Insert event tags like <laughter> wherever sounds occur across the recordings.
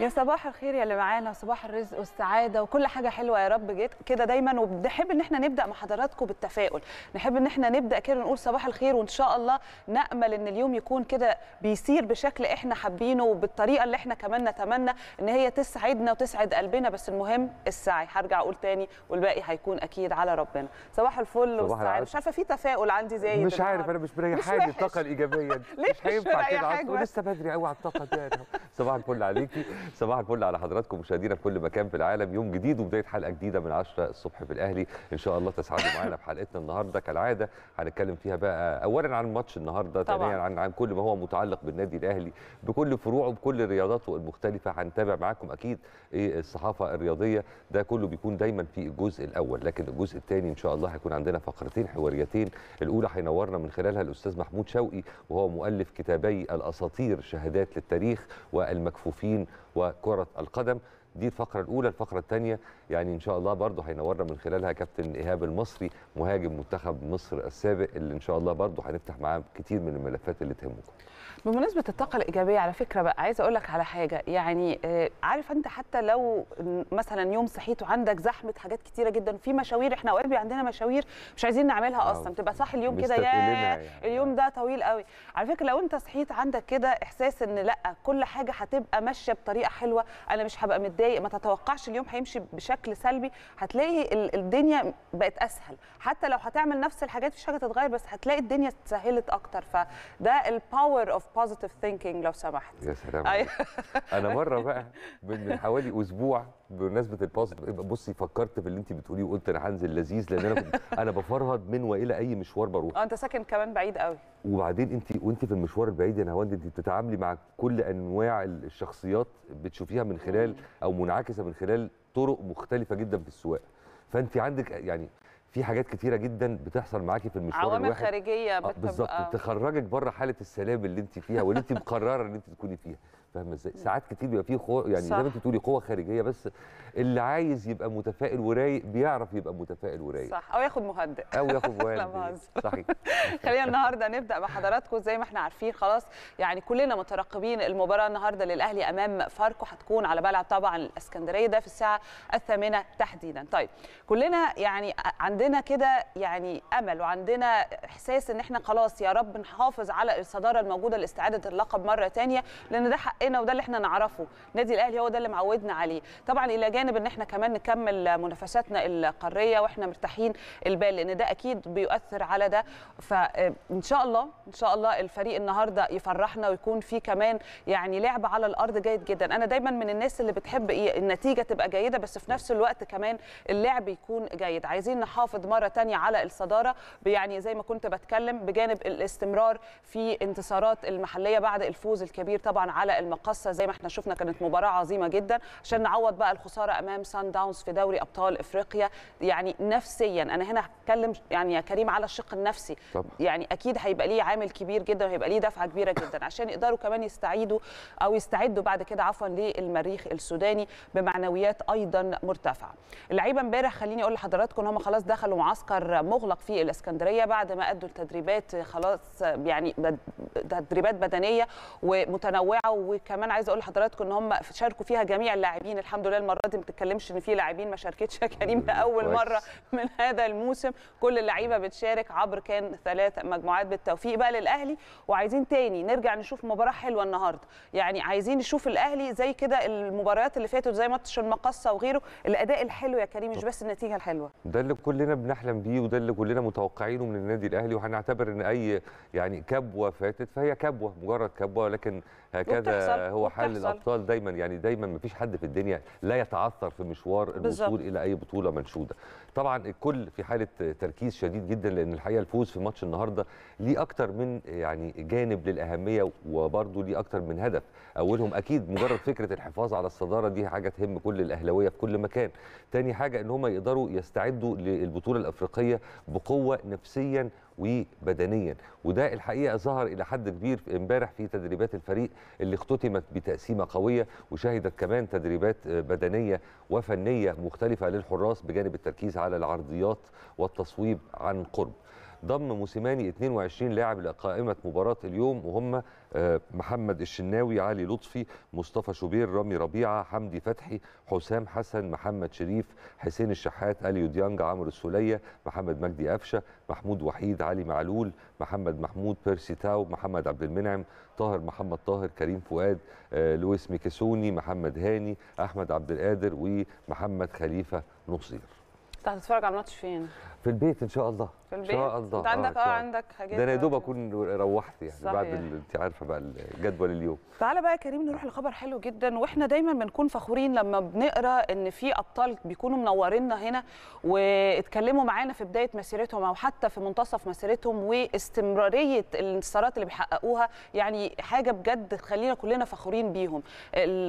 يا صباح الخير يا اللي معانا صباح الرزق والسعاده وكل حاجه حلوه يا رب كده دايما وبنحب ان احنا نبدا مع حضراتكم بالتفاؤل نحب ان احنا نبدا كده نقول صباح الخير وان شاء الله نامل ان اليوم يكون كده بيسير بشكل احنا حابينه وبالطريقه اللي احنا كمان نتمنى ان هي تسعدنا وتسعد قلبنا بس المهم السعي هرجع اقول تاني والباقي هيكون اكيد على ربنا صباح الفل والسعاده مش عارفه في تفاؤل عندي زي مش عارف انا مش مريح حاجه الطاقه الايجابيه <laughs> مش هينفع كده لسه بدري قوي على الطاقه دي صباح الفل عليكي <laughs> صباح الفل على حضراتكم مشاهدينا في كل مكان في العالم يوم جديد وبدايه حلقه جديده من 10 الصبح في الاهلي ان شاء الله تسعدوا معانا في حلقتنا النهارده كالعاده هنتكلم فيها بقى اولا عن ماتش النهارده ثانيا عن عن كل ما هو متعلق بالنادي الاهلي بكل فروعه بكل رياضاته المختلفه هنتابع معاكم اكيد ايه الصحافه الرياضيه ده كله بيكون دايما في الجزء الاول لكن الجزء الثاني ان شاء الله هيكون عندنا فقرتين حواريتين الاولى هينورنا من خلالها الاستاذ محمود شوقي وهو مؤلف كتابي الاساطير شهادات للتاريخ والمكفوفين وكرة القدم دي الفقرة الأولى الفقرة الثانية يعني إن شاء الله برضو هينورنا من خلالها كابتن إيهاب المصري مهاجم منتخب مصر السابق اللي إن شاء الله برضو هنفتح معاه كتير من الملفات اللي تهمكم بمناسبه الطاقه الايجابيه على فكره بقى عايزه اقول لك على حاجه يعني آه، عارف انت حتى لو مثلا يوم صحيت وعندك زحمه حاجات كتيره جدا في مشاوير احنا اوقات عندنا مشاوير مش عايزين نعملها آه، اصلا بتبقى صاحي اليوم كده يا يعني، اليوم آه. ده طويل قوي على فكره لو انت صحيت عندك كده احساس ان لا كل حاجه هتبقى ماشيه بطريقه حلوه انا مش هبقى متضايق ما تتوقعش اليوم هيمشي بشكل سلبي هتلاقي الدنيا بقت اسهل حتى لو هتعمل نفس الحاجات مفيش حاجه تتغير بس هتلاقي الدنيا اتسهلت اكتر فده الباور اوف بوزيتيف ثينكينج لو سمحت يا سلام أيوة. انا مره بقى من حوالي اسبوع بمناسبه البوزيتيف بصي فكرت في اللي انت بتقوليه وقلت انا هنزل لذيذ لان انا <laughs> انا بفرهد من والى اي مشوار بروح اه انت ساكن كمان بعيد قوي وبعدين انت وانت في المشوار البعيد يا نهاوند انت بتتعاملي مع كل انواع الشخصيات بتشوفيها من خلال او منعكسه من خلال طرق مختلفه جدا في السواقه فانت عندك يعني في حاجات كتيره جدا بتحصل معاكي في المشوار عوامل الواحد خارجيه آه، بالظبط تخرجك بره حاله السلام اللي انت فيها واللي انت مقرره ان انت تكوني فيها فاهمة ازاي؟ ساعات كتير بيبقى فيه خو... يعني صح. زي ما انت بتقولي قوه خارجيه بس اللي عايز يبقى متفائل ورايق بيعرف يبقى متفائل ورايق صح او ياخد مهدئ او ياخد <laughs> مهدئ صحيح <laughs> خلينا النهارده نبدا بحضراتكم زي ما احنا عارفين خلاص يعني كلنا مترقبين المباراه النهارده للاهلي امام فاركو هتكون على بلعب طبعا الاسكندريه ده في الساعه الثامنه تحديدا طيب كلنا يعني عندنا كده يعني امل وعندنا احساس ان احنا خلاص يا رب نحافظ على الصداره الموجوده لاستعاده اللقب مره ثانيه لان ده حق حقنا وده اللي احنا نعرفه النادي الاهلي هو ده اللي معودنا عليه طبعا الى جانب ان احنا كمان نكمل منافساتنا القاريه واحنا مرتاحين البال لان ده اكيد بيؤثر على ده فان شاء الله ان شاء الله الفريق النهارده يفرحنا ويكون فيه كمان يعني لعب على الارض جيد جدا انا دايما من الناس اللي بتحب ايه النتيجه تبقى جيده بس في نفس الوقت كمان اللعب يكون جيد عايزين نحافظ مره ثانيه على الصداره يعني زي ما كنت بتكلم بجانب الاستمرار في انتصارات المحليه بعد الفوز الكبير طبعا على المقصه زي ما احنا شفنا كانت مباراه عظيمه جدا عشان نعوض بقى الخساره امام سان داونز في دوري ابطال افريقيا يعني نفسيا انا هنا هتكلم يعني يا كريم على الشق النفسي طبعا. يعني اكيد هيبقى ليه عامل كبير جدا وهيبقى ليه دفعه كبيره جدا عشان يقدروا كمان يستعيدوا او يستعدوا بعد كده عفوا للمريخ السوداني بمعنويات ايضا مرتفعه اللعيبه امبارح خليني اقول لحضراتكم ان هم خلاص دخلوا معسكر مغلق في الاسكندريه بعد ما ادوا التدريبات خلاص يعني تدريبات بدنيه ومتنوعه و وكمان عايزه اقول لحضراتكم ان هم شاركوا فيها جميع اللاعبين الحمد لله المره دي ما بتتكلمش ان في لاعبين ما شاركتش يا كريم لاول مره من هذا الموسم كل اللعيبه بتشارك عبر كان ثلاث مجموعات بالتوفيق بقى للاهلي وعايزين تاني نرجع نشوف مباراه حلوه النهارده يعني عايزين نشوف الاهلي زي كده المباريات اللي فاتت زي ماتش المقصه وغيره الاداء الحلو يا كريم مش بس النتيجه الحلوه ده اللي كلنا بنحلم بيه وده اللي كلنا متوقعينه من النادي الاهلي وهنعتبر ان اي يعني كبوه فاتت فهي كبوه مجرد كبوه ولكن هكذا هو حال الابطال دايما يعني دايما ما فيش حد في الدنيا لا يتعثر في مشوار الوصول الى اي بطوله منشوده طبعا الكل في حاله تركيز شديد جدا لان الحقيقه الفوز في ماتش النهارده ليه اكتر من يعني جانب للاهميه وبرده ليه اكتر من هدف اولهم اكيد مجرد فكره الحفاظ على الصداره دي حاجه تهم كل الاهلاويه في كل مكان تاني حاجه ان هم يقدروا يستعدوا للبطوله الافريقيه بقوه نفسيا وبدنيا وده الحقيقه ظهر الى حد كبير امبارح في تدريبات الفريق اللي اختتمت بتقسيمه قويه وشهدت كمان تدريبات بدنيه وفنيه مختلفه للحراس بجانب التركيز على العرضيات والتصويب عن قرب ضم موسيماني 22 لاعب لقائمه مباراه اليوم وهم آه، محمد الشناوي علي لطفي مصطفى شوبير رامي ربيعه حمدي فتحي حسام حسن محمد شريف حسين الشحات اليو ديانج عمرو السوليه محمد مجدي قفشه محمود وحيد علي معلول محمد محمود بيرسي تاو محمد عبد المنعم طاهر محمد طاهر كريم فؤاد آه، لويس ميكيسوني محمد هاني احمد عبد القادر ومحمد خليفه نصير انت هتتفرج على الماتش فين في البيت ان شاء الله في البيت ان شاء الله انت عندك اه, آه، عندك حاجات ده انا يا دوب اكون روحت يعني صحيح. بعد انت عارفه بقى الجدول اليوم تعالى بقى يا كريم نروح لخبر حلو جدا واحنا دايما بنكون فخورين لما بنقرا ان في ابطال بيكونوا منورينا هنا واتكلموا معانا في بدايه مسيرتهم او حتى في منتصف مسيرتهم واستمراريه الانتصارات اللي بيحققوها يعني حاجه بجد تخلينا كلنا فخورين بيهم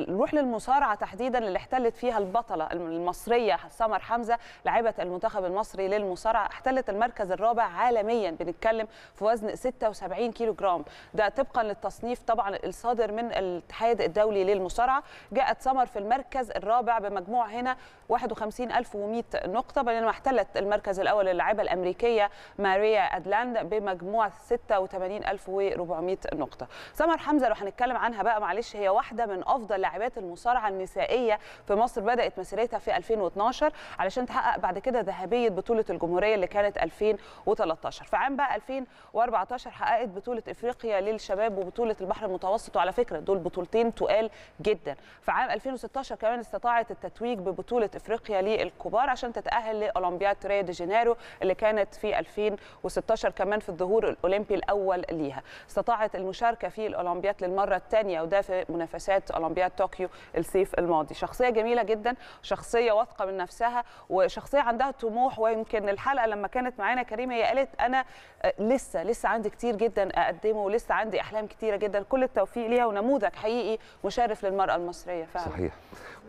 نروح للمصارعه تحديدا اللي احتلت فيها البطله المصريه سمر حمزه لاعبه المنتخب المصري للمصارعه المصارعه احتلت المركز الرابع عالميا بنتكلم في وزن 76 كيلو جرام ده طبقا للتصنيف طبعا الصادر من الاتحاد الدولي للمصارعه جاءت سمر في المركز الرابع بمجموع هنا 51100 نقطه بينما احتلت المركز الاول اللاعبه الامريكيه ماريا ادلاند بمجموع 86400 نقطه سمر حمزه لو هنتكلم عنها بقى معلش هي واحده من افضل لاعبات المصارعه النسائيه في مصر بدات مسيرتها في 2012 علشان تحقق بعد كده ذهبيه بطوله الجمهوريه الجمهوريه اللي كانت 2013 في عام بقى 2014 حققت بطوله افريقيا للشباب وبطوله البحر المتوسط وعلى فكره دول بطولتين تقال جدا في عام 2016 كمان استطاعت التتويج ببطوله افريقيا للكبار عشان تتاهل لاولمبياد ريو دي جانيرو اللي كانت في 2016 كمان في الظهور الاولمبي الاول ليها استطاعت المشاركه في الاولمبياد للمره الثانيه وده في منافسات اولمبياد طوكيو الصيف الماضي شخصيه جميله جدا شخصيه واثقه من نفسها وشخصيه عندها طموح ويمكن الحلقه لما كانت معانا كريمه هي قالت انا آه، لسه لسه عندي كتير جدا اقدمه ولسه عندي احلام كتيره جدا كل التوفيق ليها ونموذج حقيقي مشرف للمراه المصريه فعلا صحيح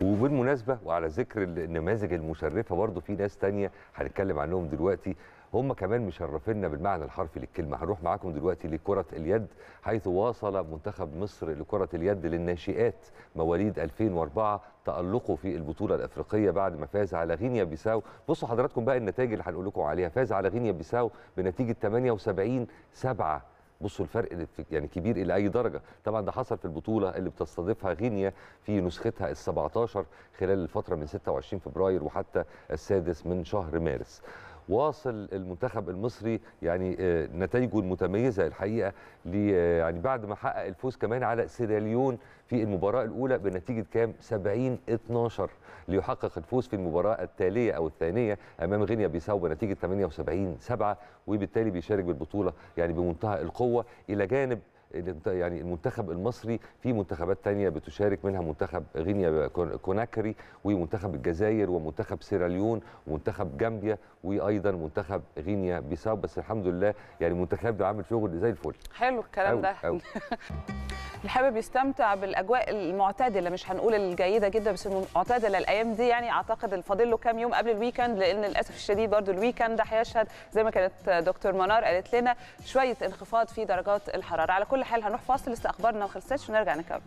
وبالمناسبه وعلى ذكر النماذج المشرفه برضه في ناس تانية هنتكلم عنهم دلوقتي هم كمان مشرفينا بالمعنى الحرفي للكلمه هنروح معاكم دلوقتي لكره اليد حيث واصل منتخب مصر لكره اليد للناشئات مواليد 2004 تألقه في البطولة الأفريقية بعد ما فاز على غينيا بيساو بصوا حضراتكم بقى النتائج اللي هنقول لكم عليها فاز على غينيا بيساو بنتيجة 78 7 بصوا الفرق يعني كبير الى اي درجه طبعا ده حصل في البطوله اللي بتستضيفها غينيا في نسختها ال17 خلال الفتره من 26 فبراير وحتى السادس من شهر مارس واصل المنتخب المصري يعني آه، نتائجه المتميزه الحقيقه آه، يعني بعد ما حقق الفوز كمان على سيراليون في المباراه الاولى بنتيجه كام 70 12 ليحقق الفوز في المباراه التاليه او الثانيه امام غينيا بيساو بنتيجه 78 7 وبالتالي بيشارك بالبطوله يعني بمنتهى القوه الى جانب يعني المنتخب المصري في منتخبات تانية بتشارك منها منتخب غينيا كوناكري ومنتخب الجزائر ومنتخب سيراليون ومنتخب جامبيا وايضا منتخب غينيا بيساو بس الحمد لله يعني المنتخب ده عامل شغل زي الفل حلو الكلام أوي ده أو. <laughs> اللي حابب يستمتع بالاجواء المعتدله مش هنقول الجيده جدا بس المعتدله الايام دي يعني اعتقد الفاضل له كام يوم قبل الويكند لان للاسف الشديد برضو الويكند هيشهد زي ما كانت دكتور منار قالت لنا شويه انخفاض في درجات الحراره على كل كل حال هنروح فاصل لسه اخبارنا ما خلصتش ونرجع نكمل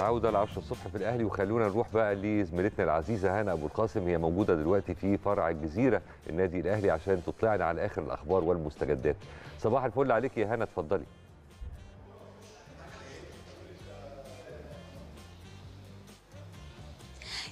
عودة ل 10 الصبح في الأهلي وخلونا نروح بقى لزميلتنا العزيزة هنا أبو القاسم هي موجودة دلوقتي في فرع الجزيرة النادي الأهلي عشان تطلعنا على آخر الأخبار والمستجدات. صباح الفل عليك يا هنا اتفضلي.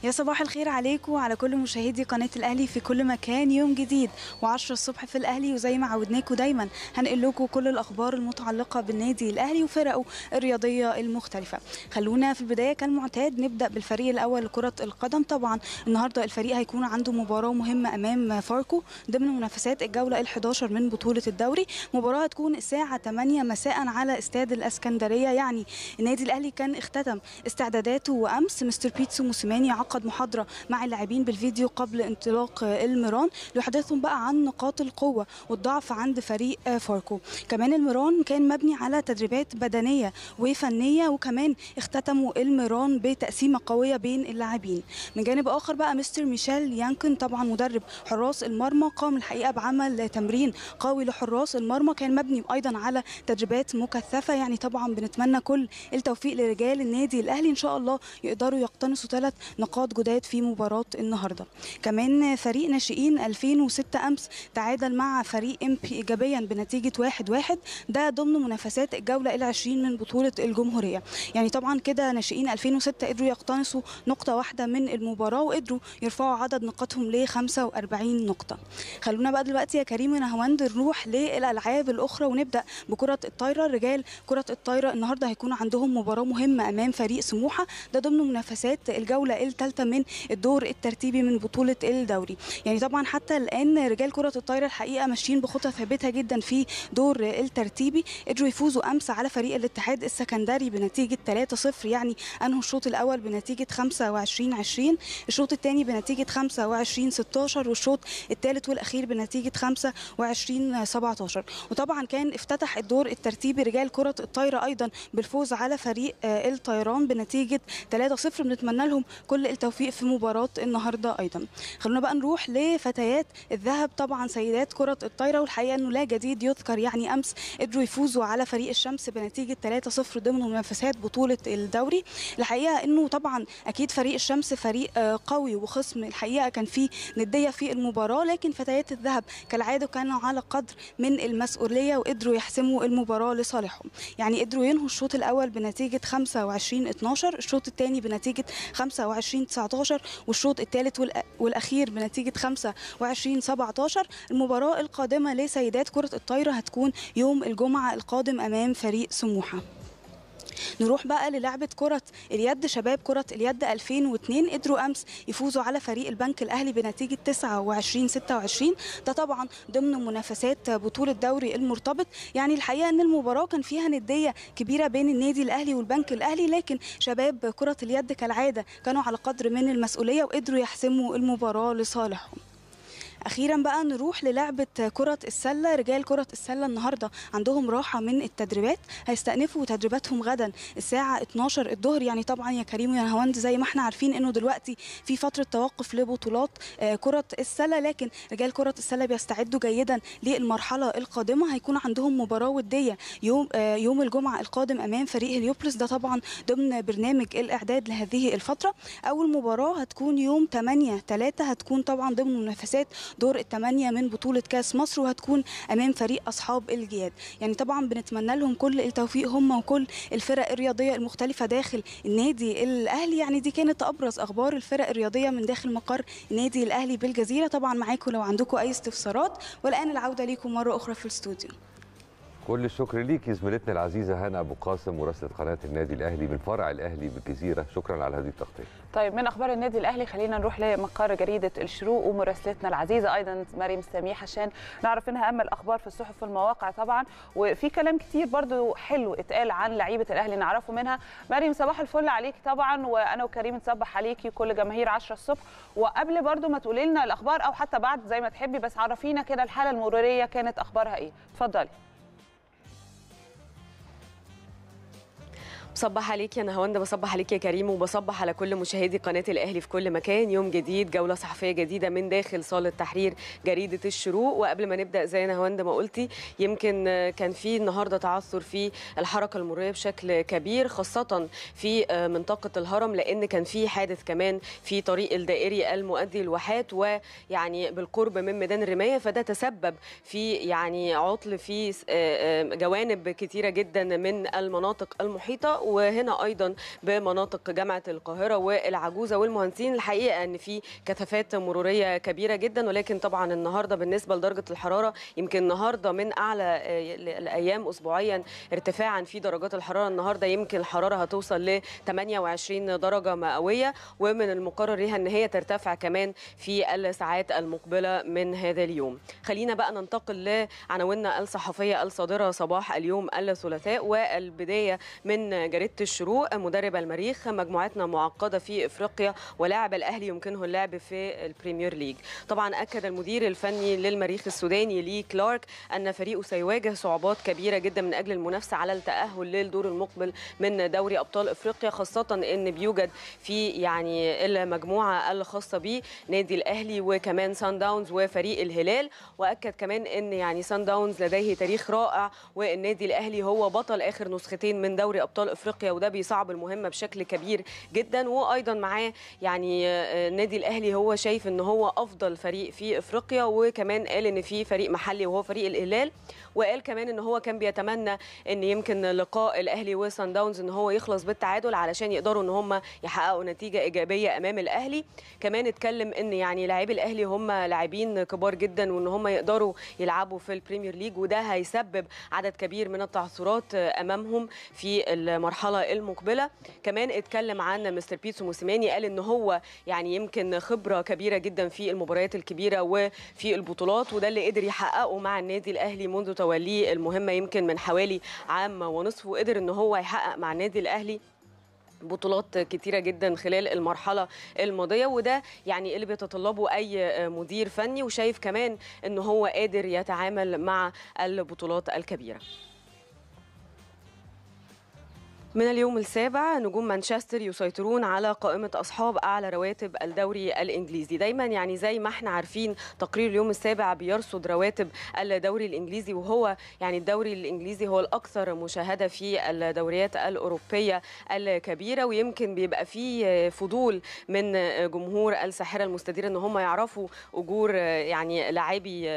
يا صباح الخير عليكم وعلى كل مشاهدي قناه الاهلي في كل مكان يوم جديد و10 الصبح في الاهلي وزي ما عودناكم دايما هنقل لكم كل الاخبار المتعلقه بالنادي الاهلي وفرقه الرياضيه المختلفه خلونا في البدايه كالمعتاد نبدا بالفريق الاول لكره القدم طبعا النهارده الفريق هيكون عنده مباراه مهمه امام فاركو ضمن منافسات الجوله ال11 من بطوله الدوري مباراه هتكون الساعه 8 مساء على استاد الاسكندريه يعني النادي الاهلي كان اختتم استعداداته وامس مستر بيتسو موسيماني عقد محاضره مع اللاعبين بالفيديو قبل انطلاق المران ليحدثهم بقى عن نقاط القوه والضعف عند فريق فاركو كمان المران كان مبني على تدريبات بدنيه وفنيه وكمان اختتموا المران بتقسيمه قويه بين اللاعبين من جانب اخر بقى مستر ميشيل يانكن طبعا مدرب حراس المرمى قام الحقيقه بعمل تمرين قوي لحراس المرمى كان مبني ايضا على تدريبات مكثفه يعني طبعا بنتمنى كل التوفيق لرجال النادي الاهلي ان شاء الله يقدروا يقتنصوا ثلاث نقاط نقاط جداد في مباراة النهارده كمان فريق ناشئين 2006 امس تعادل مع فريق امبي ايجابيا بنتيجه 1-1 ده ضمن منافسات الجوله ال20 من بطوله الجمهوريه يعني طبعا كده ناشئين 2006 قدروا يقتنصوا نقطه واحده من المباراه وقدروا يرفعوا عدد نقاطهم ل 45 نقطه خلونا بقى دلوقتي يا كريم ونهواند نروح للالعاب الاخرى ونبدا بكره الطايره الرجال كره الطايره النهارده هيكون عندهم مباراه مهمه امام فريق سموحه ده ضمن منافسات الجوله التاسعه الثالثه من الدور الترتيبي من بطوله الدوري يعني طبعا حتى الان رجال كره الطايره الحقيقه ماشيين بخطى ثابته جدا في دور الترتيبي قدروا يفوزوا امس على فريق الاتحاد السكندري بنتيجه 3-0 يعني انهوا الشوط الاول بنتيجه 25 20 الشوط الثاني بنتيجه 25 16 والشوط الثالث والاخير بنتيجه 25 17 وطبعا كان افتتح الدور الترتيبي رجال كره الطايره ايضا بالفوز على فريق الطيران بنتيجه 3-0 بنتمنى لهم كل توفيق في مباراه النهارده ايضا خلونا بقى نروح لفتيات الذهب طبعا سيدات كره الطايره والحقيقه انه لا جديد يذكر يعني امس قدروا يفوزوا على فريق الشمس بنتيجه 3-0 ضمن منافسات بطوله الدوري الحقيقه انه طبعا اكيد فريق الشمس فريق قوي وخصم الحقيقه كان فيه نديه في المباراه لكن فتيات الذهب كالعاده كانوا على قدر من المسؤوليه وقدروا يحسموا المباراه لصالحهم يعني قدروا ينهوا الشوط الاول بنتيجه 25 12 الشوط الثاني بنتيجه 25 19 والشوط الثالث والاخير بنتيجه 25 17 المباراه القادمه لسيدات كره الطايره هتكون يوم الجمعه القادم امام فريق سموحه نروح بقى للعبة كرة اليد شباب كرة اليد 2002 قدروا أمس يفوزوا على فريق البنك الأهلي بنتيجة 29 26 ده طبعا ضمن منافسات بطولة دوري المرتبط يعني الحقيقة أن المباراة كان فيها ندية كبيرة بين النادي الأهلي والبنك الأهلي لكن شباب كرة اليد كالعادة كانوا على قدر من المسؤولية وقدروا يحسموا المباراة لصالحهم اخيرا بقى نروح للعبه كره السله رجال كره السله النهارده عندهم راحه من التدريبات هيستأنفوا تدريباتهم غدا الساعه 12 الظهر يعني طبعا يا كريم ويا هوند زي ما احنا عارفين انه دلوقتي في فتره توقف لبطولات آه، كره السله لكن رجال كره السله بيستعدوا جيدا للمرحله القادمه هيكون عندهم مباراه وديه يوم آه، يوم الجمعه القادم امام فريق هليوبلس ده طبعا ضمن برنامج الاعداد لهذه الفتره اول مباراه هتكون يوم 8 3 هتكون طبعا ضمن منافسات دور الثمانيه من بطوله كاس مصر وهتكون امام فريق اصحاب الجياد يعني طبعا بنتمنى لهم كل التوفيق هم وكل الفرق الرياضيه المختلفه داخل النادي الاهلي يعني دي كانت ابرز اخبار الفرق الرياضيه من داخل مقر النادي الاهلي بالجزيره طبعا معاكم لو عندكم اي استفسارات والان العوده ليكم مره اخرى في الاستوديو كل الشكر ليكي زميلتنا العزيزه هنا ابو قاسم مراسله قناه النادي الاهلي من فرع الاهلي بالجزيره شكرا على هذه التغطيه. طيب من اخبار النادي الاهلي خلينا نروح لمقر جريده الشروق ومراسلتنا العزيزه ايضا مريم سميح عشان نعرف منها اما الاخبار في الصحف والمواقع طبعا وفي كلام كتير برضو حلو اتقال عن لعيبه الاهلي نعرفه منها مريم صباح الفل عليكي طبعا وانا وكريم نصبح عليكي كل جماهير 10 الصبح وقبل برضو ما تقولي لنا الاخبار او حتى بعد زي ما تحبي بس عرفينا كده الحاله المروريه كانت اخبارها ايه اتفضلي. بصبح عليك يا نهاوندا بصبح عليك يا كريم وبصبح على كل مشاهدي قناه الاهلي في كل مكان يوم جديد جوله صحفيه جديده من داخل صاله تحرير جريده الشروق وقبل ما نبدا زي نهاوندا ما قلتي يمكن كان في النهارده تعثر في الحركه المروريه بشكل كبير خاصه في منطقه الهرم لان كان في حادث كمان في طريق الدائري المؤدي لواحات ويعني بالقرب من ميدان الرمايه فده تسبب في يعني عطل في آه، آه، جوانب كثيرة جدا من المناطق المحيطه وهنا ايضا بمناطق جامعه القاهره والعجوزه والمهندسين الحقيقه ان في كثافات مروريه كبيره جدا ولكن طبعا النهارده بالنسبه لدرجه الحراره يمكن النهارده من اعلى آه، الايام اسبوعيا ارتفاعا في درجات الحراره النهارده يمكن الحراره هتوصل ل 28 درجه مئويه ومن المقرر ليها ان هي ترتفع كمان في الساعات المقبله من هذا اليوم خلينا بقى ننتقل لعناويننا الصحفيه الصادره صباح اليوم الثلاثاء والبدايه من جديد جريده الشروق مدرب المريخ مجموعتنا معقده في افريقيا ولاعب الاهلي يمكنه اللعب في البريمير ليج طبعا اكد المدير الفني للمريخ السوداني لي كلارك ان فريقه سيواجه صعوبات كبيره جدا من اجل المنافسه على التاهل للدور المقبل من دوري ابطال افريقيا خاصه ان بيوجد في يعني المجموعه الخاصه به نادي الاهلي وكمان سان داونز وفريق الهلال واكد كمان ان يعني سان داونز لديه تاريخ رائع والنادي الاهلي هو بطل اخر نسختين من دوري ابطال افريقيا وده بيصعب المهمه بشكل كبير جدا وايضا معاه يعني النادي آه، الاهلي هو شايف ان هو افضل فريق في افريقيا وكمان قال ان في فريق محلي وهو فريق الهلال وقال كمان ان هو كان بيتمنى ان يمكن لقاء الاهلي وسان داونز ان هو يخلص بالتعادل علشان يقدروا ان هم يحققوا نتيجه ايجابيه امام الاهلي كمان اتكلم ان يعني لاعبي الاهلي هم لاعبين كبار جدا وان هم يقدروا يلعبوا في البريمير ليج وده هيسبب عدد كبير من التعثرات آه، امامهم في المرحلة المرحله المقبله كمان اتكلم عن مستر بيتسو موسيماني قال ان هو يعني يمكن خبره كبيره جدا في المباريات الكبيره وفي البطولات وده اللي قدر يحققه مع النادي الاهلي منذ توليه المهمه يمكن من حوالي عام ونصف وقدر ان هو يحقق مع النادي الاهلي بطولات كتيرة جدا خلال المرحلة الماضية وده يعني اللي بيتطلبه أي مدير فني وشايف كمان أنه هو قادر يتعامل مع البطولات الكبيرة من اليوم السابع نجوم مانشستر يسيطرون على قائمة أصحاب أعلى رواتب الدوري الإنجليزي دايما يعني زي ما احنا عارفين تقرير اليوم السابع بيرصد رواتب الدوري الإنجليزي وهو يعني الدوري الإنجليزي هو الأكثر مشاهدة في الدوريات الأوروبية الكبيرة ويمكن بيبقى فيه فضول من جمهور الساحرة المستديرة إن هم يعرفوا أجور يعني لاعبي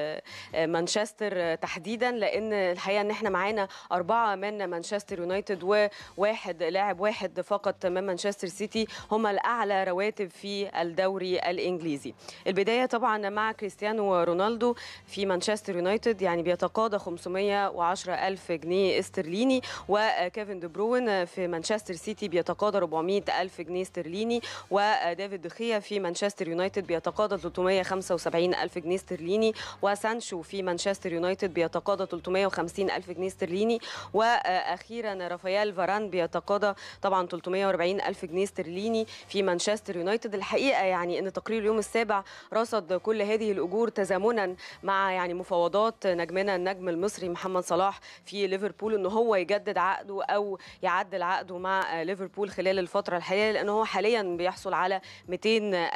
مانشستر تحديدا لأن الحقيقة إن احنا معانا أربعة من مانشستر يونايتد و واحد لاعب واحد فقط من مانشستر سيتي هم الاعلى رواتب في الدوري الانجليزي البدايه طبعا مع كريستيانو رونالدو في مانشستر يونايتد يعني بيتقاضى 510 ألف جنيه استرليني وكيفن دي بروين في مانشستر سيتي بيتقاضى 400 ألف جنيه استرليني وديفيد دخيا في مانشستر يونايتد بيتقاضى 375 ألف جنيه استرليني وسانشو في مانشستر يونايتد بيتقاضى 350 ألف جنيه استرليني وأخيرا رافائيل فاران بي يتقاضى طبعا 340 ألف جنيه استرليني في مانشستر يونايتد الحقيقة يعني أن تقرير اليوم السابع رصد كل هذه الأجور تزامنا مع يعني مفاوضات نجمنا النجم المصري محمد صلاح في ليفربول أنه هو يجدد عقده أو يعدل عقده مع ليفربول خلال الفترة الحالية لأنه هو حاليا بيحصل على 200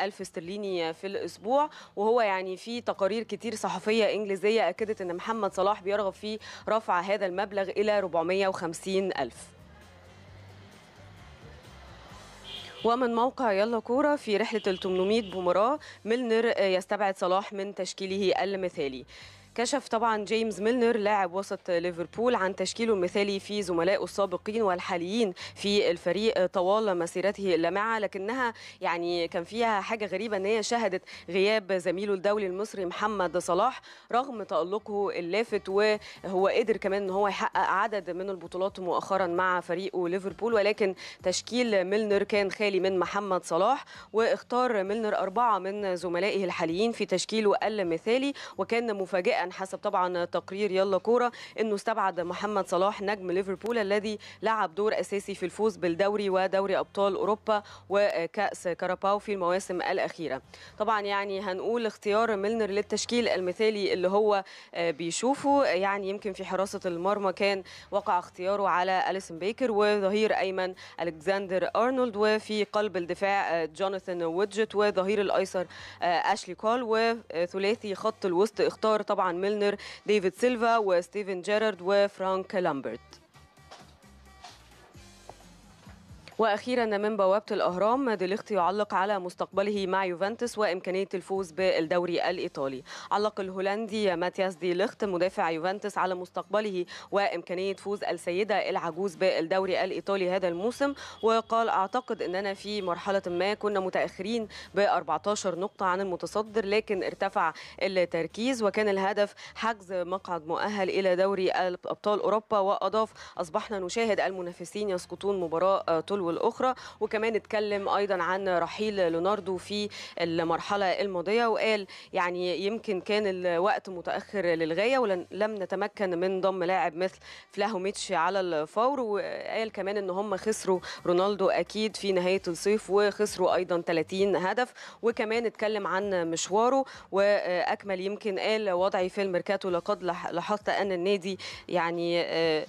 ألف استرليني في الأسبوع وهو يعني في تقارير كتير صحفية إنجليزية أكدت أن محمد صلاح بيرغب في رفع هذا المبلغ إلى 450 ألف ومن موقع يلا كورة في رحلة ال 800 بومراه ميلنر آه، يستبعد صلاح من تشكيله المثالي كشف طبعا جيمس ميلنر لاعب وسط ليفربول عن تشكيله المثالي في زملائه السابقين والحاليين في الفريق طوال مسيرته اللامعه لكنها يعني كان فيها حاجه غريبه ان هي شهدت غياب زميله الدولي المصري محمد صلاح رغم تالقه اللافت وهو قدر كمان ان هو يحقق عدد من البطولات مؤخرا مع فريقه ليفربول ولكن تشكيل ميلنر كان خالي من محمد صلاح واختار ميلنر اربعه من زملائه الحاليين في تشكيله المثالي وكان مفاجاه حسب طبعا تقرير يلا كوره انه استبعد محمد صلاح نجم ليفربول الذي لعب دور اساسي في الفوز بالدوري ودوري ابطال اوروبا وكاس كاراباو في المواسم الاخيره طبعا يعني هنقول اختيار ميلنر للتشكيل المثالي اللي هو آه، بيشوفه يعني يمكن في حراسه المرمى كان وقع اختياره على اليسن بيكر وظهير ايمن الكسندر ارنولد وفي قلب الدفاع آه، جوناثان ويدجت وظهير الايسر آه، اشلي كول وثلاثي خط الوسط اختار طبعا ميلنر ديفيد سيلفا وستيفن جيرارد وفرانك لامبرت واخيرا من بوابه الاهرام ديليخت يعلق على مستقبله مع يوفنتوس وامكانيه الفوز بالدوري الايطالي علق الهولندي ماتياس ديليخت مدافع يوفنتوس على مستقبله وامكانيه فوز السيده العجوز بالدوري الايطالي هذا الموسم وقال اعتقد اننا في مرحله ما كنا متاخرين ب 14 نقطه عن المتصدر لكن ارتفع التركيز وكان الهدف حجز مقعد مؤهل الى دوري ابطال اوروبا واضاف اصبحنا نشاهد المنافسين يسقطون مباراه تلو والاخرى وكمان اتكلم ايضا عن رحيل ليوناردو في المرحله الماضيه وقال يعني يمكن كان الوقت متاخر للغايه ولم نتمكن من ضم لاعب مثل فلاهوميتش على الفور وقال كمان ان هم خسروا رونالدو اكيد في نهايه الصيف وخسروا ايضا 30 هدف وكمان اتكلم عن مشواره واكمل يمكن قال وضعي في الميركاتو لقد لاحظت ان النادي يعني آه،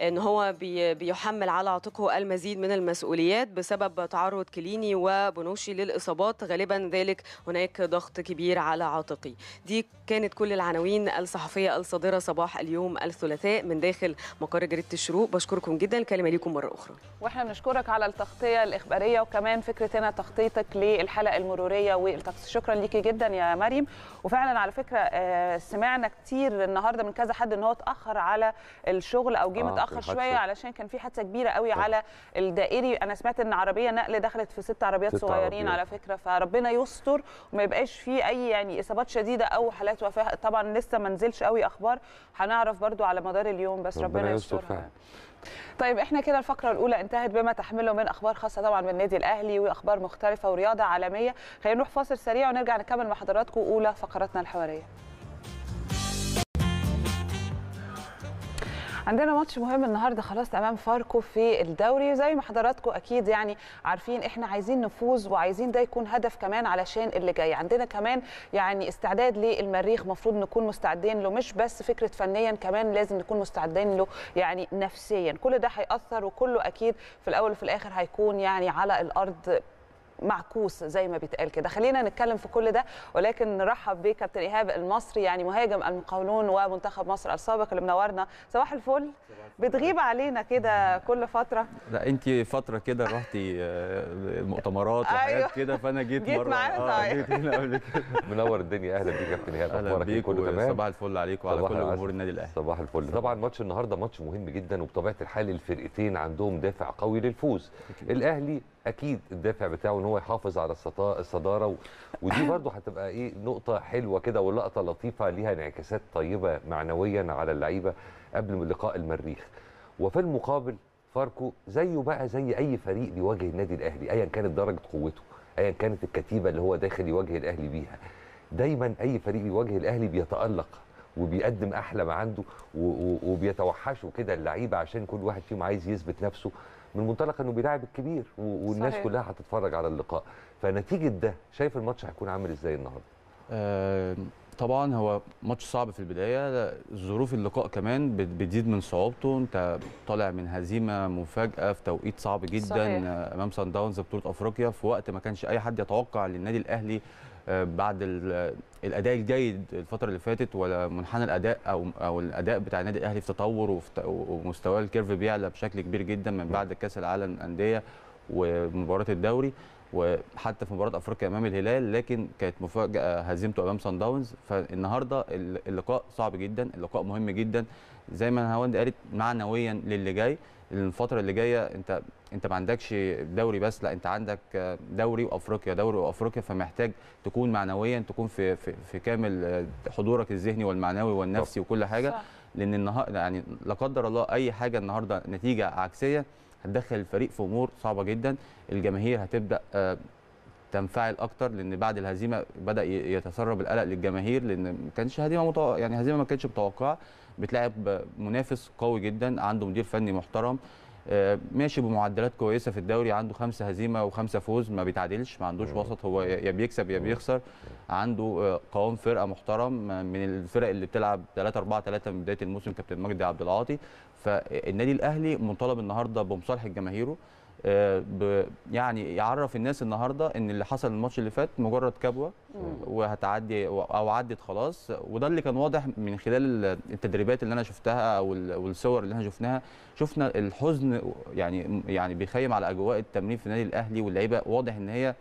ان هو بيحمل على عاتقه المزيد من المسؤوليات بسبب تعرض كليني وبنوشي للاصابات غالبا ذلك هناك ضغط كبير على عاتقي دي كانت كل العناوين الصحفيه الصادره صباح اليوم الثلاثاء من داخل مقر جريده الشروق بشكركم جدا الكلمه ليكم مره اخرى واحنا بنشكرك على التغطيه الاخباريه وكمان فكره هنا تغطيتك للحلقه المروريه والطقس شكرا ليكي جدا يا مريم وفعلا على فكره آه، سمعنا كتير النهارده من كذا حد ان هو اتاخر على الشغل او جه آه. متاخر متاخر شويه علشان كان في حادثه كبيره قوي طيب. على الدائري انا سمعت ان عربيه نقل دخلت في ست عربيات ست صغيرين على فكره فربنا يستر وما يبقاش في اي يعني اصابات شديده او حالات وفاه طبعا لسه ما نزلش قوي اخبار هنعرف برضو على مدار اليوم بس ربنا, ربنا يستر فعلا طيب احنا كده الفقره الاولى انتهت بما تحمله من اخبار خاصه طبعا بالنادي الاهلي واخبار مختلفه ورياضه عالميه خلينا نروح فاصل سريع ونرجع نكمل مع حضراتكم اولى فقراتنا الحواريه عندنا ماتش مهم النهارده خلاص امام فاركو في الدوري وزي ما حضراتكم اكيد يعني عارفين احنا عايزين نفوز وعايزين ده يكون هدف كمان علشان اللي جاي عندنا كمان يعني استعداد للمريخ مفروض نكون مستعدين له مش بس فكره فنيا كمان لازم نكون مستعدين له يعني نفسيا كل ده هياثر وكله اكيد في الاول وفي الاخر هيكون يعني على الارض معكوس زي ما بيتقال كده خلينا نتكلم في كل ده ولكن نرحب بكابتن ايهاب المصري يعني مهاجم المقاولون ومنتخب مصر السابق اللي منورنا صباح الفل بتغيب علينا كده كل فتره لا انت فتره كده رحتي آه، مؤتمرات وحاجات أيوه. كده فانا جيت, جيت مره آه طيب. جيت هنا قبل كده <laughs> منور الدنيا اهلا بيك يا كابتن ايهاب اخبارك ايه كله تمام صباح الفل عليك وعلى كل جمهور النادي الاهلي صباح الفل طبعا ماتش النهارده ماتش مهم جدا وبطبيعه الحال الفرقتين عندهم دافع قوي للفوز الاهلي اكيد الدافع بتاعه ان هو يحافظ على الصداره ودي <coughs> برضه هتبقى ايه نقطه حلوه كده ولقطه لطيفه ليها انعكاسات طيبه معنويا على اللعيبه قبل لقاء المريخ وفي المقابل فاركو زيه بقى زي اي فريق بيواجه النادي الاهلي ايا كانت درجه قوته ايا كانت الكتيبه اللي هو داخل يواجه الاهلي بيها دايما اي فريق بيواجه الاهلي بيتالق وبيقدم احلى ما عنده وبيتوحشوا كده اللعيبه عشان كل واحد فيهم عايز يثبت نفسه من منطلق انه بيلاعب الكبير والناس صحيح. كلها هتتفرج على اللقاء فنتيجه ده شايف الماتش هيكون عامل ازاي النهارده آه طبعا هو ماتش صعب في البدايه ظروف اللقاء كمان بتزيد من صعوبته انت طالع من هزيمه مفاجاه في توقيت صعب جدا صحيح. امام سان داونز بطوله افريقيا في وقت ما كانش اي حد يتوقع للنادي الاهلي بعد الاداء الجيد الفتره اللي فاتت ولا منحنى الاداء او او الاداء بتاع النادي الاهلي في تطور ومستواه الكيرف بيعلى بشكل كبير جدا من بعد كاس العالم للانديه ومباراه الدوري وحتى في مباراه افريقيا امام الهلال لكن كانت مفاجاه هزيمته امام سان داونز فالنهارده اللقاء صعب جدا اللقاء مهم جدا زي ما هواند قالت معنويا للي جاي الفتره اللي جايه انت انت ما عندكش دوري بس لا انت عندك دوري وافريقيا دوري وافريقيا فمحتاج تكون معنويا تكون في في, في كامل حضورك الذهني والمعنوي والنفسي وكل حاجه لان النهارده يعني لا قدر الله اي حاجه النهارده نتيجه عكسيه هتدخل الفريق في امور صعبه جدا الجماهير هتبدا آه، تنفعل اكتر لان بعد الهزيمه بدا يتسرب القلق للجماهير لان ما كانش هزيمه يعني هزيمه ما كانتش متوقعه بتلاعب منافس قوي جدا عنده مدير فني محترم آه، ماشي بمعدلات كويسه في الدوري عنده خمسه هزيمه وخمسه فوز ما بيتعادلش ما عندوش وسط هو يا بيكسب يا بيخسر عنده آه، قوام فرقه محترم من الفرق اللي بتلعب 3 4 3 من بدايه الموسم كابتن مجدي عبد العاطي فالنادي الاهلي مطالب النهارده بمصالح جماهيره آه، يعني يعرف الناس النهارده ان اللي حصل الماتش اللي فات مجرد كبوه وهتعدي او عدت خلاص وده اللي كان واضح من خلال التدريبات اللي انا شفتها او الصور اللي احنا شفناها شفنا الحزن يعني يعني بيخيم على اجواء التمرين في النادي الاهلي واللعيبه واضح ان هي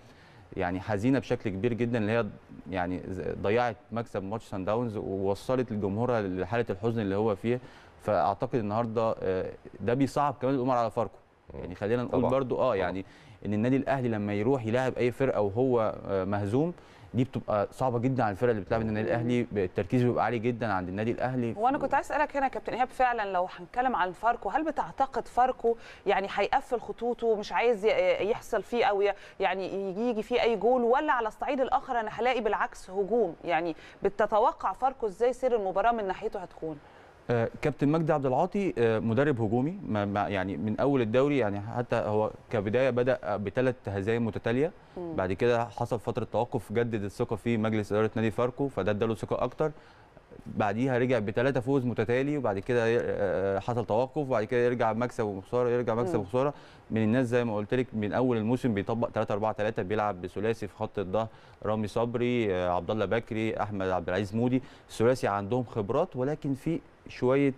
يعني حزينه بشكل كبير جدا اللي هي يعني ضيعت مكسب ماتش سان داونز ووصلت الجمهور لحاله الحزن اللي هو فيه فاعتقد النهارده آه، ده بيصعب كمان الامور على فاركو يعني خلينا نقول طبعا. برضو اه يعني طبعا. ان النادي الاهلي لما يروح يلاعب اي فرقه وهو آه، مهزوم دي بتبقى صعبه جدا على الفرقه اللي بتلعب النادي الاهلي التركيز بيبقى عالي جدا عند النادي الاهلي وانا كنت عايز اسالك هنا يا كابتن ايهاب فعلا لو هنتكلم عن فاركو هل بتعتقد فاركو يعني هيقفل خطوطه مش عايز يحصل فيه او يعني يجي فيه اي جول ولا على الصعيد الاخر انا هلاقي بالعكس هجوم يعني بتتوقع فاركو ازاي سير المباراه من ناحيته هتكون آه، كابتن مجدي عبد العاطي آه، مدرب هجومي يعني من اول الدوري يعني حتى هو كبدايه بدا بثلاث هزايم متتاليه بعد كده حصل فتره توقف جدد الثقه في مجلس اداره نادي فاركو فده اداله ثقه اكتر بعديها رجع بثلاثه فوز متتالي وبعد كده آه، آه، حصل توقف وبعد كده يرجع مكسب وخساره يرجع مكسب وخساره من الناس زي ما قلت لك من اول الموسم بيطبق 3 4 3 بيلعب بثلاثي في خط الظهر رامي صبري آه، عبد الله بكري احمد عبد العزيز مودي الثلاثي عندهم خبرات ولكن في شويه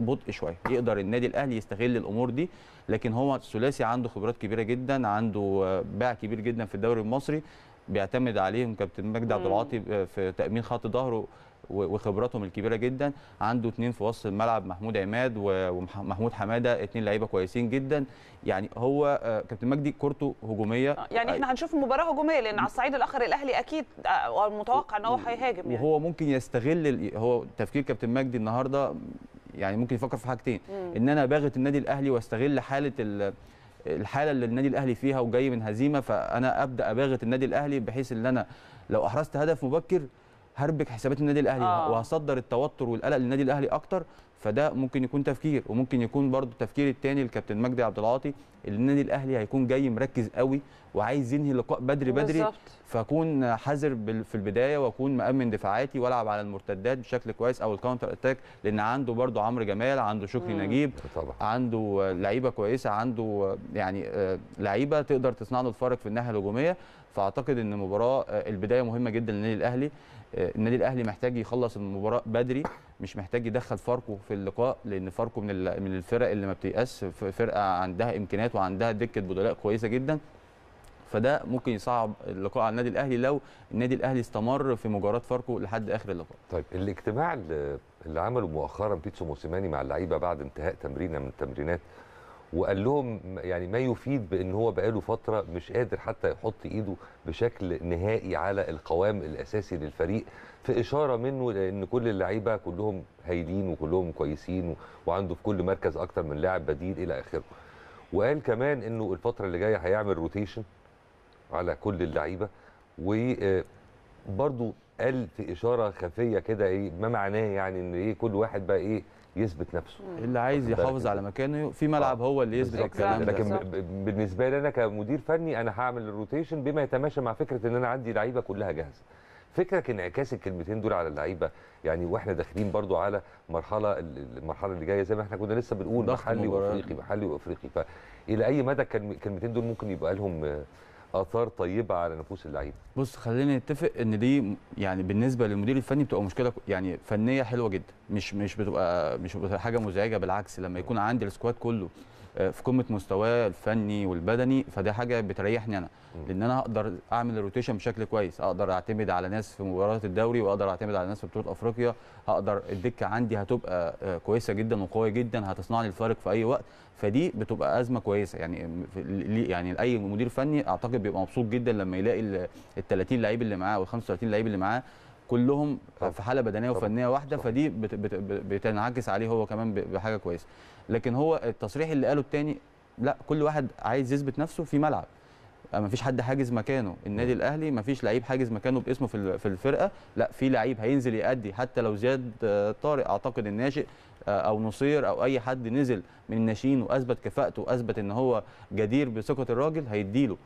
بطء شويه يقدر النادي الاهلي يستغل الامور دي لكن هو الثلاثي عنده خبرات كبيره جدا عنده باع كبير جدا في الدوري المصري بيعتمد عليهم كابتن مجدي عبد العاطي في تامين خط ظهره وخبراتهم الكبيره جدا عنده اثنين في وسط الملعب محمود عماد ومحمود حماده اثنين لعيبه كويسين جدا يعني هو آه، كابتن مجدي كورته هجوميه آه، يعني احنا هنشوف مباراه هجوميه لان على الصعيد الاخر الاهلي اكيد آه، متوقع ان هو هيهاجم يعني وهو ممكن يستغل هو تفكير كابتن مجدي النهارده يعني ممكن يفكر في حاجتين مم. ان انا باغت النادي الاهلي واستغل حاله الحاله اللي النادي الاهلي فيها وجاي من هزيمه فانا ابدا اباغت النادي الاهلي بحيث ان انا لو احرزت هدف مبكر هربك حسابات النادي الاهلي آه. وهصدر التوتر والقلق للنادي الاهلي اكتر فده ممكن يكون تفكير وممكن يكون برضه التفكير الثاني للكابتن مجدي عبد العاطي النادي الاهلي هيكون جاي مركز قوي وعايز ينهي اللقاء بدري بدري بالزبط. فاكون حذر في البدايه واكون مامن دفاعاتي والعب على المرتدات بشكل كويس او الكاونتر اتاك لان عنده برضه عمرو جمال عنده شكري مم. نجيب طبعا. عنده لعيبه كويسه عنده يعني آه، لعيبه تقدر تصنع له الفرق في الناحيه الهجوميه فاعتقد ان مباراه آه، البدايه مهمه جدا للنادي الاهلي آه، النادي الاهلي محتاج يخلص المباراه بدري مش محتاج يدخل فاركو في اللقاء لان فاركو من من الفرق اللي ما بتيأس فرقه عندها امكانيات وعندها دكه بدلاء كويسه جدا فده ممكن يصعب اللقاء على النادي الاهلي لو النادي الاهلي استمر في مجارات فاركو لحد اخر اللقاء. طيب الاجتماع اللي عمله مؤخرا بيتسو موسيماني مع اللعيبه بعد انتهاء تمرينه من التمرينات وقال لهم يعني ما يفيد بان هو بقاله فتره مش قادر حتى يحط ايده بشكل نهائي على القوام الاساسي للفريق في اشاره منه لان كل اللعيبه كلهم هايلين وكلهم كويسين وعنده في كل مركز اكتر من لاعب بديل الى اخره. وقال كمان انه الفتره اللي جايه هيعمل روتيشن على كل اللعيبه وبرده آه، قال في اشاره خفيه كده ايه ما معناه يعني ان ايه كل واحد بقى ايه يثبت نفسه اللي عايز يحافظ على مكانه في ملعب آه. هو اللي يثبت الكلام ده لكن بالنسبه لي انا كمدير فني انا هعمل الروتيشن بما يتماشى مع فكره ان انا عندي لعيبه كلها جاهزه فكرك انعكاس الكلمتين دول على اللعيبه يعني واحنا داخلين برضو على مرحله المرحله اللي جايه زي ما احنا كنا لسه بنقول محلي وافريقي محلي وافريقي فالى اي مدى الكلمتين دول ممكن يبقى لهم اثار طيبه على نفوس اللعيبه بص خلينا نتفق ان دي يعني بالنسبه للمدير الفني بتبقى مشكله يعني فنيه حلوه جدا مش مش بتبقى مش بتبقى حاجه مزعجه بالعكس لما يكون عندي السكواد كله آه، في قمه مستواه الفني والبدني فده حاجه بتريحني انا لان انا هقدر اعمل الروتيشن بشكل كويس اقدر اعتمد على ناس في مباريات الدوري واقدر اعتمد على ناس في بطوله افريقيا هقدر الدكه عندي هتبقى آه، كويسه جدا وقويه جدا هتصنع لي الفارق في اي وقت فدي بتبقى ازمه كويسه يعني يعني اي مدير فني اعتقد بيبقى مبسوط جدا لما يلاقي ال 30 لعيب اللي معاه وال 35 لعيب اللي معاه كلهم طبعا. في حاله بدنيه وفنيه واحده طبعا. فدي بتنعكس عليه هو كمان بحاجه كويسه لكن هو التصريح اللي قاله الثاني لا كل واحد عايز يثبت نفسه في ملعب آه، ما فيش حد حاجز مكانه النادي الاهلي ما فيش لعيب حاجز مكانه باسمه في في الفرقه لا في لعيب هينزل يأدي حتى لو زياد آه، طارق اعتقد الناشئ آه، او نصير او اي حد نزل من الناشئين واثبت كفاءته واثبت ان هو جدير بثقه الراجل هيديله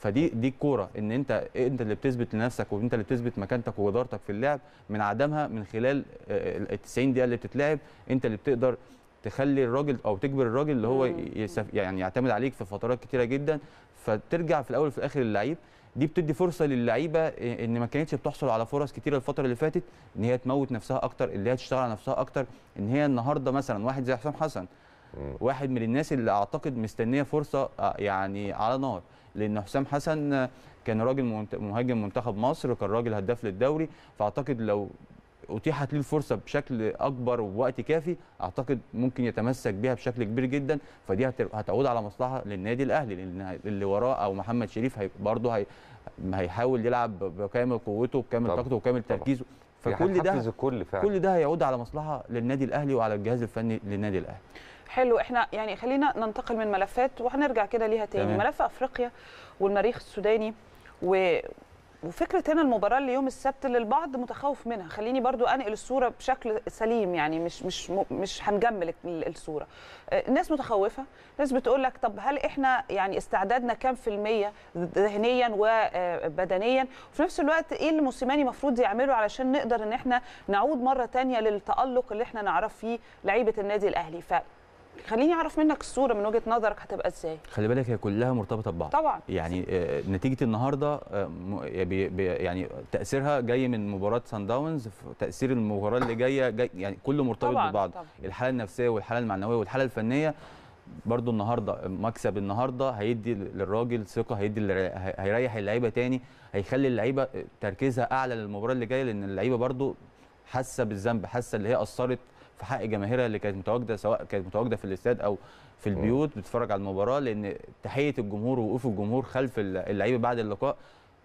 فدي دي الكوره ان انت انت اللي بتثبت لنفسك وانت اللي بتثبت مكانتك وادارتك في اللعب من عدمها من خلال ال 90 دقيقه اللي بتتلعب انت اللي بتقدر تخلي الراجل او تجبر الراجل اللي هو يعني يعتمد عليك في فترات كتيره جدا فترجع في الاول وفي الاخر للعيب دي بتدي فرصه للعيبه ان ما كانتش بتحصل على فرص كتيره الفتره اللي فاتت ان هي تموت نفسها اكتر اللي هي تشتغل على نفسها اكتر ان هي النهارده مثلا واحد زي حسام حسن واحد من الناس اللي اعتقد مستنيه فرصه آه، يعني على نار لان حسام حسن كان راجل مهاجم منتخب مصر وكان راجل هداف للدوري فاعتقد لو اتيحت له الفرصه بشكل اكبر ووقت كافي اعتقد ممكن يتمسك بها بشكل كبير جدا فدي هتعود على مصلحه للنادي الاهلي لان اللي وراه او محمد شريف هي برضه هي هيحاول يلعب بكامل قوته بكامل طاقته وكامل تركيزه فكل يعني ده كل, كل ده هيعود على مصلحه للنادي الاهلي وعلى الجهاز الفني للنادي الاهلي حلو احنا يعني خلينا ننتقل من ملفات وهنرجع كده ليها تاني تمام. ملف افريقيا والمريخ السوداني و... وفكره هنا المباراه ليوم السبت اللي البعض متخوف منها خليني برضو انقل الصوره بشكل سليم يعني مش مش مش هنجمل الصوره الناس آه، متخوفه ناس بتقول لك طب هل احنا يعني استعدادنا كام في الميه ذهنيا وبدنيا آه، وفي نفس الوقت ايه اللي موسيماني المفروض يعمله علشان نقدر ان احنا نعود مره ثانيه للتالق اللي احنا نعرف فيه لعيبه النادي الاهلي فعلا خليني اعرف منك الصوره من وجهه نظرك هتبقى ازاي خلي بالك هي كلها مرتبطه ببعض طبعا يعني آه نتيجه النهارده آه يعني تاثيرها جاي من مباراه سان داونز تاثير المباراه اللي جايه جاي يعني كله مرتبط طبعاً ببعض طبعاً. الحاله النفسيه والحاله المعنويه والحاله الفنيه برضو النهارده مكسب النهارده هيدي للراجل ثقه هيدي هيريح اللعيبه تاني هيخلي اللعيبه آه، تركيزها اعلى للمباراه اللي جايه لان اللعيبه برضو حاسه بالذنب حاسه اللي هي اثرت في حق جماهيرها اللي كانت متواجده سواء كانت متواجده في الاستاد او في البيوت بتتفرج على المباراه لان تحيه الجمهور ووقوف الجمهور خلف اللعيبه بعد اللقاء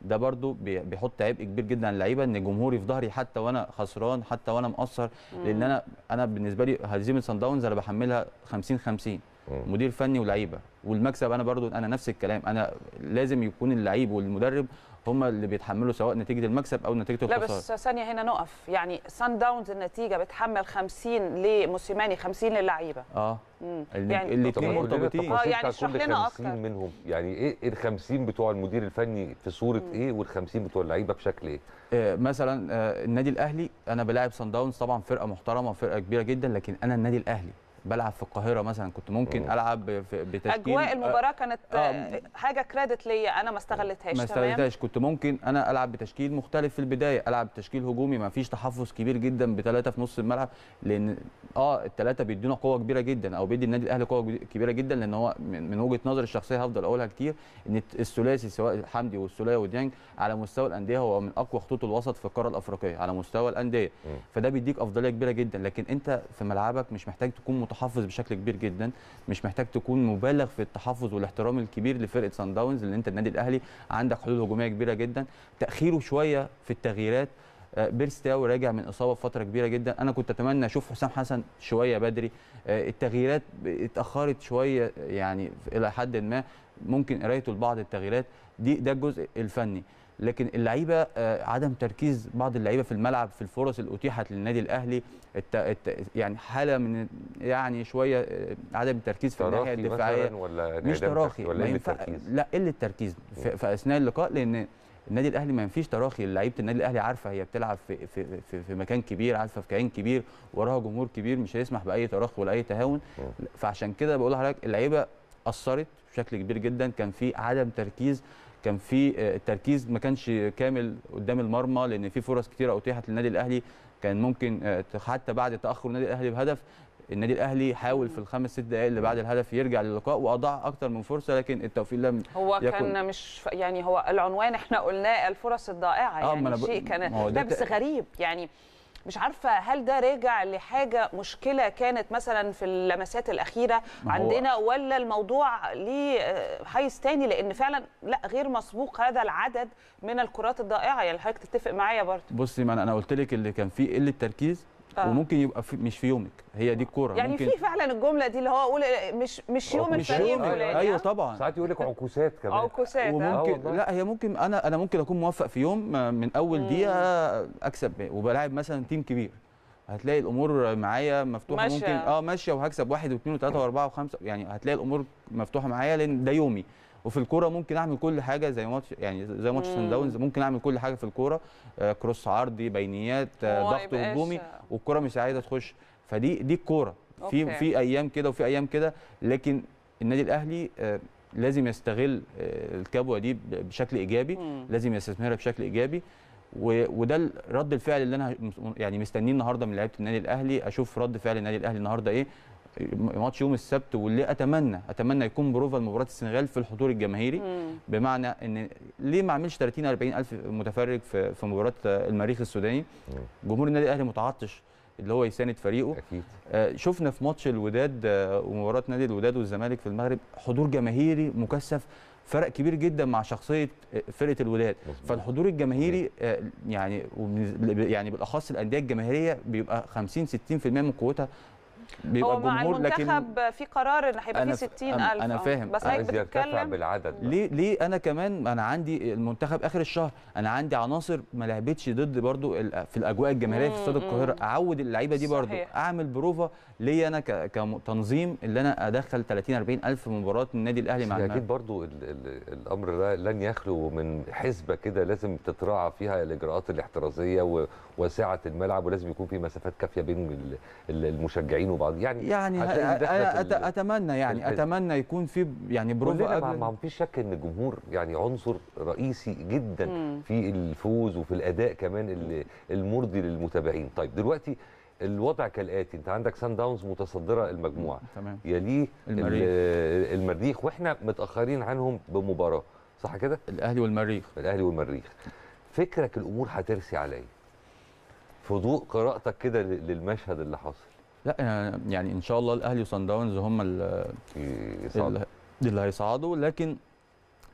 ده برضو بيحط عبء كبير جدا على اللعيبه ان جمهوري في ظهري حتى وانا خسران حتى وانا مقصر لان انا انا بالنسبه لي هزيمه صن داونز انا بحملها 50 50 مدير فني ولعيبه والمكسب انا برضو انا نفس الكلام انا لازم يكون اللعيب والمدرب هم اللي بيتحملوا سواء نتيجه المكسب او نتيجه الخساره لا بس ثانيه هنا نقف يعني سان داونز النتيجه بتحمل 50 لموسيماني 50 للعيبه اه يعني الاثنين مرتبطين اه يعني اشرح لنا اكتر منهم يعني ايه ال 50 بتوع المدير الفني في صوره مم. ايه وال 50 بتوع اللعيبه بشكل ايه؟ آه، مثلا آه، النادي الاهلي انا بلاعب سان داونز طبعا فرقه محترمه وفرقه كبيره جدا لكن انا النادي الاهلي بلعب في القاهره مثلا كنت ممكن العب بتشكيل اجواء آه، المباراه كانت آه، حاجه كريدت ليا انا ما استغلتهاش ما استغلتهاش كنت ممكن انا العب بتشكيل مختلف في البدايه العب بتشكيل هجومي ما فيش تحفظ كبير جدا بثلاثه في نص الملعب لان اه الثلاثه بيدونا قوه كبيره جدا او بيدي النادي الاهلي قوه كبيره جدا لان هو من وجهه نظري الشخصيه هفضل اقولها كتير ان الثلاثي سواء حمدي والسوليه وديانج على مستوى الانديه هو من اقوى خطوط الوسط في القاره الافريقيه على مستوى الانديه فده بيديك افضليه كبيره جدا لكن انت في ملعبك مش محتاج تكون متحفظ بشكل كبير جدا مش محتاج تكون مبالغ في التحفظ والاحترام الكبير لفرقه سان داونز لان انت النادي الاهلي عندك حلول هجوميه كبيره جدا تاخيره شويه في التغييرات آه، بيرستاو راجع من اصابه فتره كبيره جدا انا كنت اتمنى اشوف حسام حسن شويه بدري آه، التغييرات اتاخرت شويه يعني الى حد ما ممكن قرايته لبعض التغييرات دي ده الجزء الفني لكن اللعيبه آه، عدم تركيز بعض اللعيبه في الملعب في الفرص اللي اتيحت للنادي الاهلي الت... الت... يعني حاله من يعني شويه آه، عدم التركيز في الناحيه الدفاعيه ولا مش تراخي ولا ينفع... تركيز لا قله تركيز في... في اثناء اللقاء لان النادي الاهلي ما فيش تراخي لعيبه النادي الاهلي عارفه هي بتلعب في في في, في مكان كبير عارفه في كيان كبير وراها جمهور كبير مش هيسمح باي تراخي ولا اي تهاون فعشان كده بقول لحضرتك اللعيبه اثرت بشكل كبير جدا كان في عدم تركيز كان في آه، التركيز ما كانش كامل قدام المرمى لان في فرص كتيره اتيحت للنادي الاهلي كان ممكن آه، حتى بعد تاخر النادي الاهلي بهدف النادي الاهلي حاول في الخمس ست دقائق اللي بعد الهدف يرجع للقاء واضاع اكتر من فرصه لكن التوفيق لم هو كان مش يعني هو العنوان احنا قلناه الفرص الضائعه آه، يعني شيء كان لبس غريب يعني مش عارفه هل ده راجع لحاجه مشكله كانت مثلا في اللمسات الاخيره عندنا ولا الموضوع ليه آه، حيز تاني لان فعلا لا غير مسبوق هذا العدد من الكرات الضائعه يعني حضرتك تتفق معايا برضه بصي ما انا قلت لك اللي كان فيه قله تركيز آه. وممكن يبقى في مش في يومك هي دي الكوره يعني ممكن... في فعلا الجمله دي اللي هو اقول مش مش يوم مش الفريق ايوه يعني. طبعا ساعات يقول لك عكوسات كمان عكوسات آه. وممكن آه لا هي ممكن انا انا ممكن اكون موفق في يوم آه، من اول دقيقه اكسب وبلاعب مثلا تيم كبير هتلاقي الامور معايا مفتوحه ماشية. ممكن اه ماشيه وهكسب واحد واثنين وثلاثه واربعه وخمسه يعني هتلاقي الامور مفتوحه معايا لان ده يومي وفي الكوره ممكن اعمل كل حاجه زي ماتش يعني زي ماتش سان داونز ممكن اعمل كل حاجه في الكوره آه، كروس عرضي بينيات آه، ضغط هجومي والكوره مش عايزه تخش فدي دي الكوره في في ايام كده وفي ايام كده لكن النادي الاهلي آه، لازم يستغل الكبوه دي بشكل ايجابي لازم يستثمرها بشكل ايجابي وده رد الفعل اللي انا يعني مستنيه النهارده من لعيبه النادي الاهلي اشوف رد فعل النادي الاهلي النهارده ايه ماتش يوم السبت واللي اتمنى اتمنى يكون بروفا لمباراه السنغال في الحضور الجماهيري مم. بمعنى ان ليه ما اعملش 30 40 الف متفرج في في مباراه المريخ السوداني مم. جمهور النادي الاهلي متعطش اللي هو يساند فريقه اكيد آه شفنا في ماتش الوداد آه ومباراه نادي الوداد والزمالك في المغرب حضور جماهيري مكثف فرق كبير جدا مع شخصيه آه، فرقه الوداد فالحضور الجماهيري آه يعني يعني بالاخص الانديه الجماهيريه بيبقى 50 60% من قوتها بيبقى هو مع المنتخب لكن في قرار ان هيبقى فيه 60000 انا فاهم بس عايز بتتكلم بالعدد بقى. ليه ليه انا كمان انا عندي المنتخب اخر الشهر انا عندي عناصر ما لعبتش ضد برضو في الاجواء الجماهيريه في استاد القاهره اعود اللعيبه دي برضو صحيح. اعمل بروفه ليا انا كتنظيم اللي انا ادخل 30 40 الف مباراه النادي الاهلي مع اكيد برضو الامر ده لن يخلو من حسبه كده لازم تتراعى فيها الاجراءات الاحترازيه وسعه الملعب ولازم يكون في مسافات كافيه بين المشجعين وبعض يعني يعني اتمنى يعني اتمنى يكون في يعني بروفا قبل ما فيش شك ان الجمهور يعني عنصر رئيسي جدا مم. في الفوز وفي الاداء كمان المرضي للمتابعين طيب دلوقتي الوضع كالاتي انت عندك سان داونز متصدره المجموعه تمام يليه المريخ المريخ واحنا متاخرين عنهم بمباراه صح كده الاهلي والمريخ الاهلي والمريخ فكرك الامور هترسي على ضوء قراءتك كده للمشهد اللي حصل لا يعني ان شاء الله الاهلي وصن داونز هم اللي, اللي هيصعدوا لكن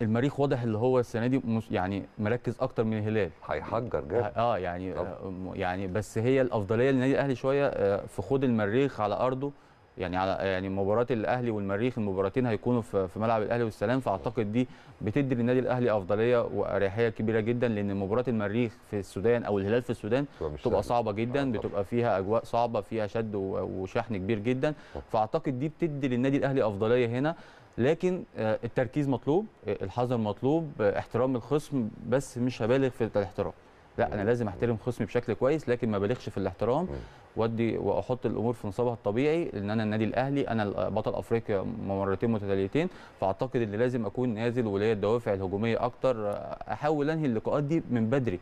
المريخ واضح اللي هو السنه دي يعني مركز اكتر من الهلال هيحجر جامد اه يعني طب. يعني بس هي الافضليه للنادي الاهلي شويه آه، في خوض المريخ على ارضه يعني على يعني مباراه الاهلي والمريخ المباراتين هيكونوا في ملعب الاهلي والسلام فاعتقد دي بتدي للنادي الاهلي افضليه واريحيه كبيره جدا لان مباراه المريخ في السودان او الهلال في السودان بتبقى صعبه جدا آه، بتبقى فيها اجواء صعبه فيها شد وشحن كبير جدا آه. فاعتقد دي بتدي للنادي الاهلي افضليه هنا لكن آه، التركيز مطلوب الحذر مطلوب احترام الخصم بس مش هبالغ في الاحترام لا انا لازم احترم خصمي بشكل كويس لكن ما بالغش في الاحترام وادي واحط الامور في نصابها الطبيعي لان انا النادي الاهلي انا آه، بطل افريقيا مرتين متتاليتين فاعتقد ان لازم اكون نازل وليا الدوافع الهجوميه اكتر احاول انهي اللقاءات دي من بدري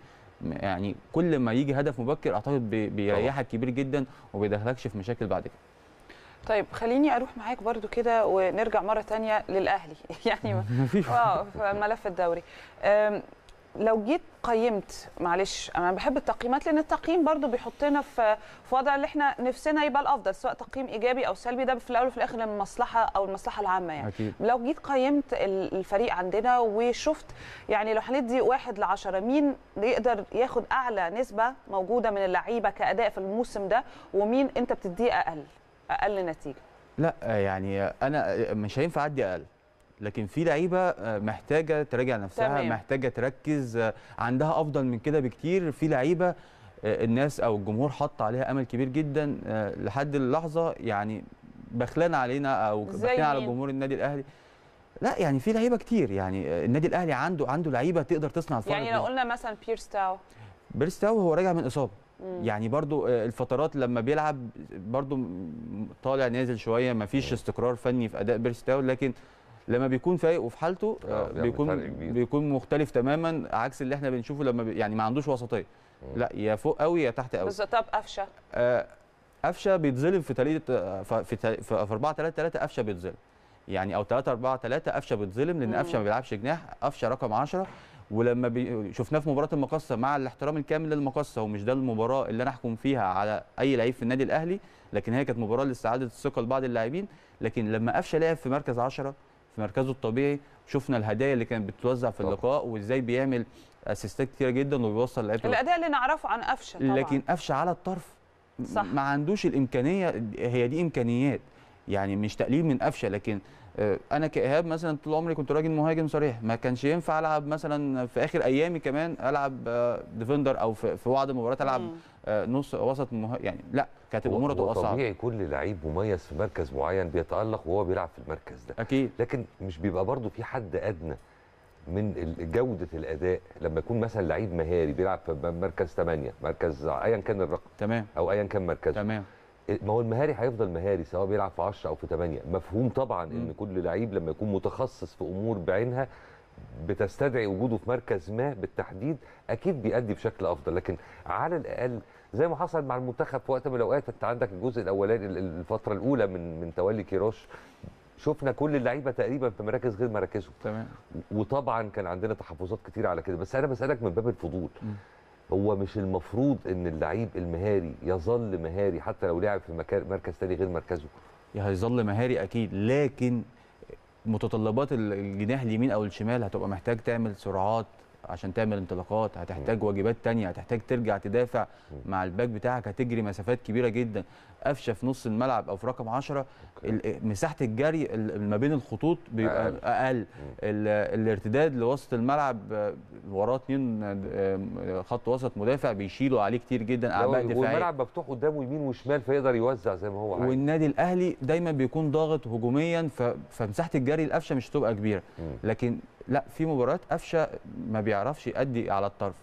يعني كل ما يجي هدف مبكر اعتقد بيريحك كبير جدا وبيدخلكش في مشاكل بعد كده طيب خليني اروح معاك برضو كده ونرجع مره تانية للاهلي <laughs> يعني <laughs> اه ملف الدوري لو جيت قيمت معلش انا بحب التقييمات لان التقييم برضو بيحطنا في في وضع اللي احنا نفسنا يبقى الافضل سواء تقييم ايجابي او سلبي ده في الاول وفي الاخر المصلحه او المصلحه العامه يعني أكيد. لو جيت قيمت الفريق عندنا وشفت يعني لو هندي واحد لعشرة مين يقدر ياخد اعلى نسبه موجوده من اللعيبه كاداء في الموسم ده ومين انت بتديه اقل اقل نتيجه لا يعني انا مش هينفع ادي اقل لكن في لعيبه آه، محتاجه تراجع نفسها تمام. محتاجه تركز آه، عندها افضل من كده بكتير في لعيبه آه، الناس او الجمهور حط عليها امل كبير جدا لحد اللحظه يعني بخلان علينا او بخلان على جمهور النادي الاهلي لا يعني في لعيبه كتير يعني النادي الاهلي عنده عنده لعيبه تقدر تصنع الفرق يعني لو قلنا مثلا بيرس تاو بيرس تاو هو راجع من اصابه يعني برضو الفترات لما بيلعب برضو طالع نازل شويه ما فيش استقرار فني في اداء بيرستاو لكن لما بيكون فايق وفي حالته آه، آه، بيكون بيكون مختلف تماما عكس اللي احنا بنشوفه لما بي يعني ما عندوش وسطيه لا يا فوق قوي يا تحت قوي بالظبط طب قفشه آه قفشه بيتظلم في طريقه آه، في في 4 3 3 قفشه بيتظلم يعني او 3 4 3 قفشه بيتظلم لان قفشه ما بيلعبش جناح قفشه رقم 10 ولما شفناه في مباراه المقصه مع الاحترام الكامل للمقصه ومش ده المباراه اللي انا احكم فيها على اي لعيب في النادي الاهلي لكن هي كانت مباراه لاستعاده الثقه لبعض اللاعبين لكن لما قفشه لعب في مركز 10 في مركزه الطبيعي شفنا الهدايا اللي كانت بتوزع في اللقاء وازاي بيعمل اسيستات كتيره جدا وبيوصل لعيبه الاداء اللي نعرفه عن قفشه طبعا لكن قفشه على الطرف صح. ما عندوش الامكانيه هي دي امكانيات يعني مش تقليل من قفشه لكن آه، انا كايهاب مثلا طول عمري كنت راجل مهاجم صريح ما كانش ينفع العب مثلا في اخر ايامي كمان العب ديفندر آه، او في بعض المباريات العب آه، نص وسط مه... يعني لا كانت الامور هتبقى صعبه طبيعي كل لعيب مميز في مركز معين بيتالق وهو بيلعب في المركز ده اكيد لكن مش بيبقى برضه في حد ادنى من جوده الاداء لما يكون مثلا لعيب مهاري بيلعب في مركز 8 مركز ايا كان الرقم تمام او ايا كان مركزه تمام إيه، ما هو المهاري هيفضل مهاري سواء بيلعب في 10 او في 8 مفهوم طبعا م. ان كل لعيب لما يكون متخصص في امور بعينها بتستدعي وجوده في مركز ما بالتحديد اكيد بيأدي بشكل افضل لكن على الاقل زي ما حصل مع المنتخب في وقت من الاوقات انت عندك الجزء الاولاني الفتره الاولى من من تولي كيروش شفنا كل اللعيبه تقريبا في مراكز غير مراكزه تمام وطبعا كان عندنا تحفظات كتير على كده بس انا بسالك من باب الفضول هو مش المفروض ان اللعيب المهاري يظل مهاري حتى لو لعب في مكان مركز تاني غير مركزه هيظل مهاري اكيد لكن متطلبات الجناح اليمين او الشمال هتبقى محتاج تعمل سرعات عشان تعمل انطلاقات هتحتاج واجبات تانية هتحتاج ترجع تدافع مع الباك بتاعك هتجري مسافات كبيره جدا قفشه في نص الملعب او في رقم 10 إيه، مساحه الجري ما بين الخطوط بيبقى اقل, أقل. الارتداد لوسط الملعب وراه اثنين خط وسط مدافع بيشيلوا عليه كتير جدا اعباء دفاعيه والملعب مفتوح قدامه يمين وشمال فيقدر يوزع زي ما هو عايز والنادي الاهلي دايما بيكون ضاغط هجوميا فمساحه الجري القفشه مش هتبقى كبيره لكن لا في مباريات قفشه ما بيعرفش يأدي على الطرف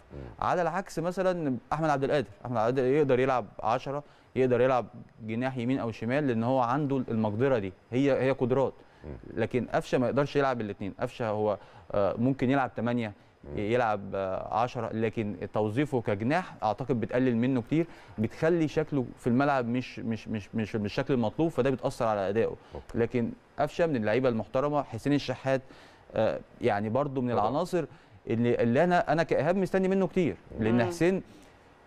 على العكس مثلا احمد عبد القادر احمد عبد القادر يقدر يلعب 10 يقدر يلعب جناح يمين او شمال لان هو عنده المقدره دي هي هي قدرات لكن قفشه ما يقدرش يلعب الاثنين قفشه هو آه، ممكن يلعب 8 يلعب 10 آه، لكن توظيفه كجناح اعتقد بتقلل منه كتير بتخلي شكله في الملعب مش مش مش مش بالشكل المطلوب فده بتاثر على ادائه لكن قفشه من اللعيبه المحترمه حسين الشحات آه، يعني برده من العناصر اللي, اللي انا انا كايهاب مستني منه كتير لان حسين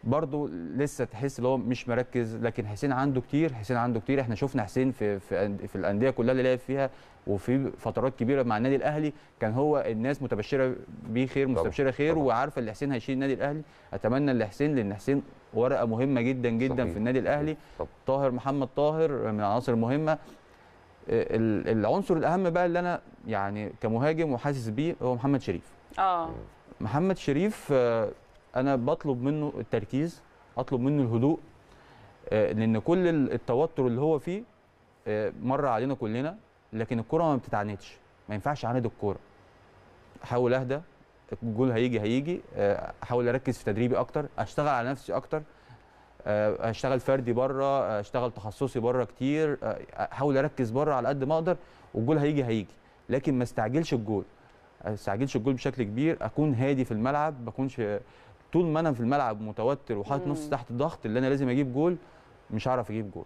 برضه لسه تحس ان هو مش مركز لكن حسين عنده كتير حسين عنده كتير احنا شفنا حسين في في, في الانديه كلها اللي لعب فيها وفي فترات كبيره مع النادي الاهلي كان هو الناس متبشره بيه خير مستبشره خير طبعا. وعارفه ان حسين هيشيل النادي الاهلي اتمنى لحسين لان حسين ورقه مهمه جدا جدا صحيح. في النادي الاهلي طبعا. طاهر محمد طاهر من العناصر المهمه آه، العنصر الاهم بقى اللي انا يعني كمهاجم وحاسس بيه هو محمد شريف اه محمد شريف آه، انا بطلب منه التركيز اطلب منه الهدوء آه، لان كل التوتر اللي هو فيه آه، مر علينا كلنا لكن الكره ما بتتعاندش ما ينفعش اعاند الكوره احاول اهدى الجول هيجي هيجي آه، احاول اركز في تدريبي اكتر اشتغل على نفسي اكتر اشتغل فردي بره اشتغل تخصصي بره كتير احاول اركز بره على قد ما اقدر والجول هيجي هيجي لكن ما استعجلش الجول ما استعجلش الجول بشكل كبير اكون هادي في الملعب ما اكونش طول ما انا في الملعب متوتر وحاطط نفسي تحت ضغط اللي انا لازم اجيب جول مش هعرف اجيب جول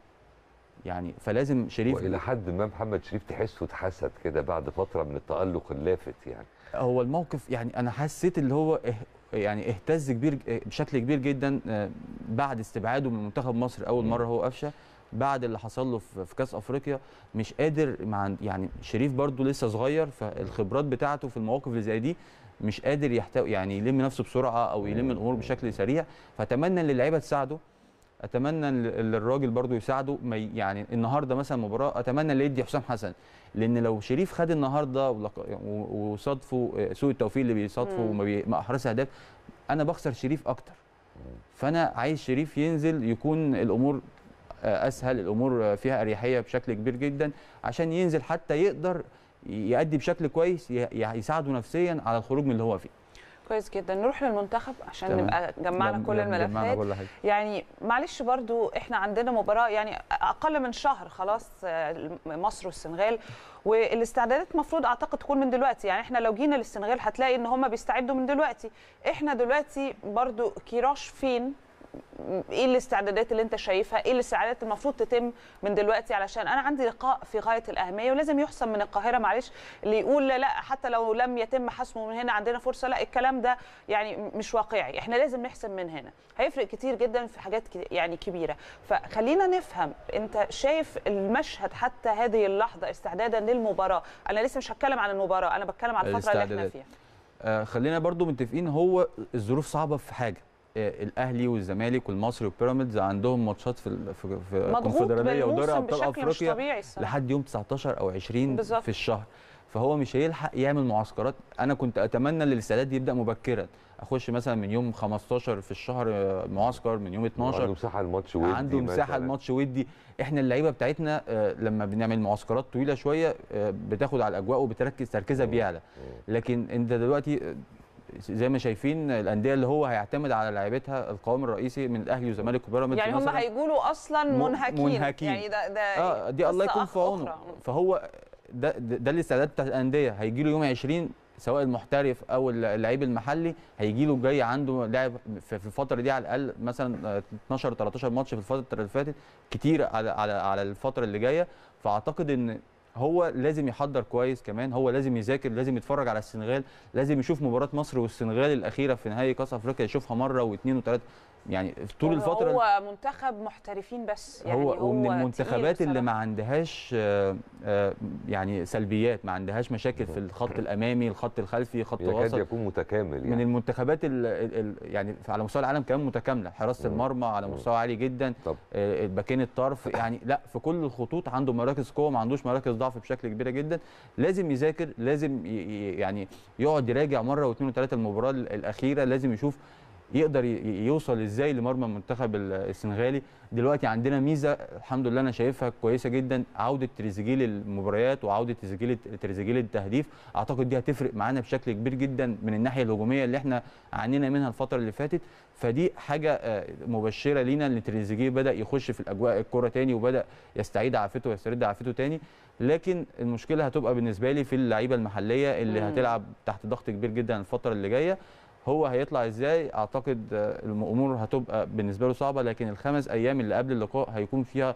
يعني فلازم شريف والى حد ما محمد شريف تحسه اتحسد كده بعد فتره من التالق اللافت يعني هو الموقف يعني انا حسيت اللي هو إه-، يعني اهتز كبير بشكل كبير جدا آه، بعد استبعاده من منتخب مصر اول مره هو قفشه بعد اللي حصل له في كاس افريقيا مش قادر مع يعني شريف برده لسه صغير فالخبرات بتاعته في المواقف اللي زي دي مش قادر يحتوي يعني يلم نفسه بسرعه او يلم أيوة، الامور أيوة. بشكل سريع فاتمنى ان اللعيبه تساعده اتمنى ان الراجل برضو يساعده يعني النهارده مثلا مباراه اتمنى اللي يدي حسام حسن لان لو شريف خد النهارده وصادفه آه، سوء التوفيق اللي بيصادفه وما احرزش اهداف انا بخسر شريف اكتر فانا عايز شريف ينزل يكون الامور آه، اسهل الامور فيها اريحيه بشكل كبير جدا عشان ينزل حتى يقدر يؤدي بشكل كويس يساعده نفسيا على الخروج من اللي هو فيه كويس جدا نروح للمنتخب عشان تمام. نبقى جمعنا كل الملفات جمعنا كل حاجة. يعني معلش برضو احنا عندنا مباراه يعني اقل من شهر خلاص آه، مصر والسنغال والاستعدادات المفروض اعتقد تكون من دلوقتي يعني احنا لو جينا للسنغال هتلاقي ان هم بيستعدوا من دلوقتي احنا دلوقتي برضو كيراش فين ايه الاستعدادات اللي انت شايفها ايه الاستعدادات المفروض تتم من دلوقتي علشان انا عندي لقاء في غايه الاهميه ولازم يحسم من القاهره معلش اللي يقول لا حتى لو لم يتم حسمه من هنا عندنا فرصه لا الكلام ده يعني مش واقعي احنا لازم نحسم من هنا هيفرق كتير جدا في حاجات يعني كبيره فخلينا نفهم انت شايف المشهد حتى هذه اللحظه استعدادا للمباراه انا لسه مش هتكلم عن المباراه انا بتكلم عن الفتره اللي احنا فيها آه خلينا برضو متفقين هو الظروف صعبه في حاجه الاهلي والزمالك والمصري والبيراميدز عندهم ماتشات في في الكونفدراليه ودوري ابطال افريقيا لحد يوم 19 او 20 بالزبط. في الشهر فهو مش هيلحق يعمل معسكرات انا كنت اتمنى ان الاستعداد يبدا مبكرا اخش مثلا من يوم 15 في الشهر آه، معسكر من يوم 12 عنده مساحه الماتش ودي عنده مساحه الماتش ودي احنا اللعيبه بتاعتنا آه، لما بنعمل معسكرات طويله شويه آه، بتاخد على الاجواء وبتركز تركيزها بيعلى لكن انت دلوقتي زي ما شايفين الانديه اللي هو هيعتمد على لعيبتها القوام الرئيسي من الاهلي والزمالك وبيراميدز يعني هم هيقولوا اصلا منهكين منهكين يعني ده ده اه دي الله يكون في عونه فهو ده ده الاستعداد بتاع الانديه هيجي له يوم 20 سواء المحترف او اللعيب المحلي هيجي له جاي عنده لاعب في الفتره دي على الاقل مثلا 12 آه، 13 ماتش في الفتره اللي فاتت كتير على على على الفتره اللي جايه فاعتقد ان هو لازم يحضر كويس كمان هو لازم يذاكر لازم يتفرج على السنغال لازم يشوف مباراه مصر والسنغال الاخيره في نهائي كاس افريقيا يشوفها مره واثنين وثلاثه يعني طول الفتره هو منتخب محترفين بس يعني هو, هو ومن المنتخبات اللي ما عندهاش آه، آه، يعني سلبيات ما عندهاش مشاكل في الخط الامامي الخط الخلفي خط يعني الوسط يكاد يكون متكامل يعني من المنتخبات الـ الـ يعني على مستوى العالم كمان متكامله حراسه المرمى على مستوى عالي جدا آه، الباكين الطرف يعني لا في كل الخطوط عنده مراكز قوه ما عندوش مراكز ضعف بشكل كبير جدا لازم يذاكر لازم يعني يقعد يراجع مره واثنين وثلاثه المباراه الاخيره لازم يشوف يقدر يوصل ازاي لمرمى المنتخب السنغالي دلوقتي عندنا ميزه الحمد لله انا شايفها كويسه جدا عوده تريزيجيه للمباريات وعوده تريزيجيه تريزيجيه للتهديف اعتقد دي هتفرق معانا بشكل كبير جدا من الناحيه الهجوميه اللي احنا عانينا منها الفتره اللي فاتت فدي حاجه آه، مبشره لينا ان تريزيجيه بدا يخش في الاجواء الكره تاني وبدا يستعيد عافيته ويسترد عافيته تاني لكن المشكله هتبقى بالنسبه لي في اللعيبه المحليه اللي هتلعب تحت ضغط كبير جدا الفتره اللي جايه هو هيطلع ازاي اعتقد آه، الامور هتبقى بالنسبه له صعبه لكن الخمس ايام اللي قبل اللقاء هيكون فيها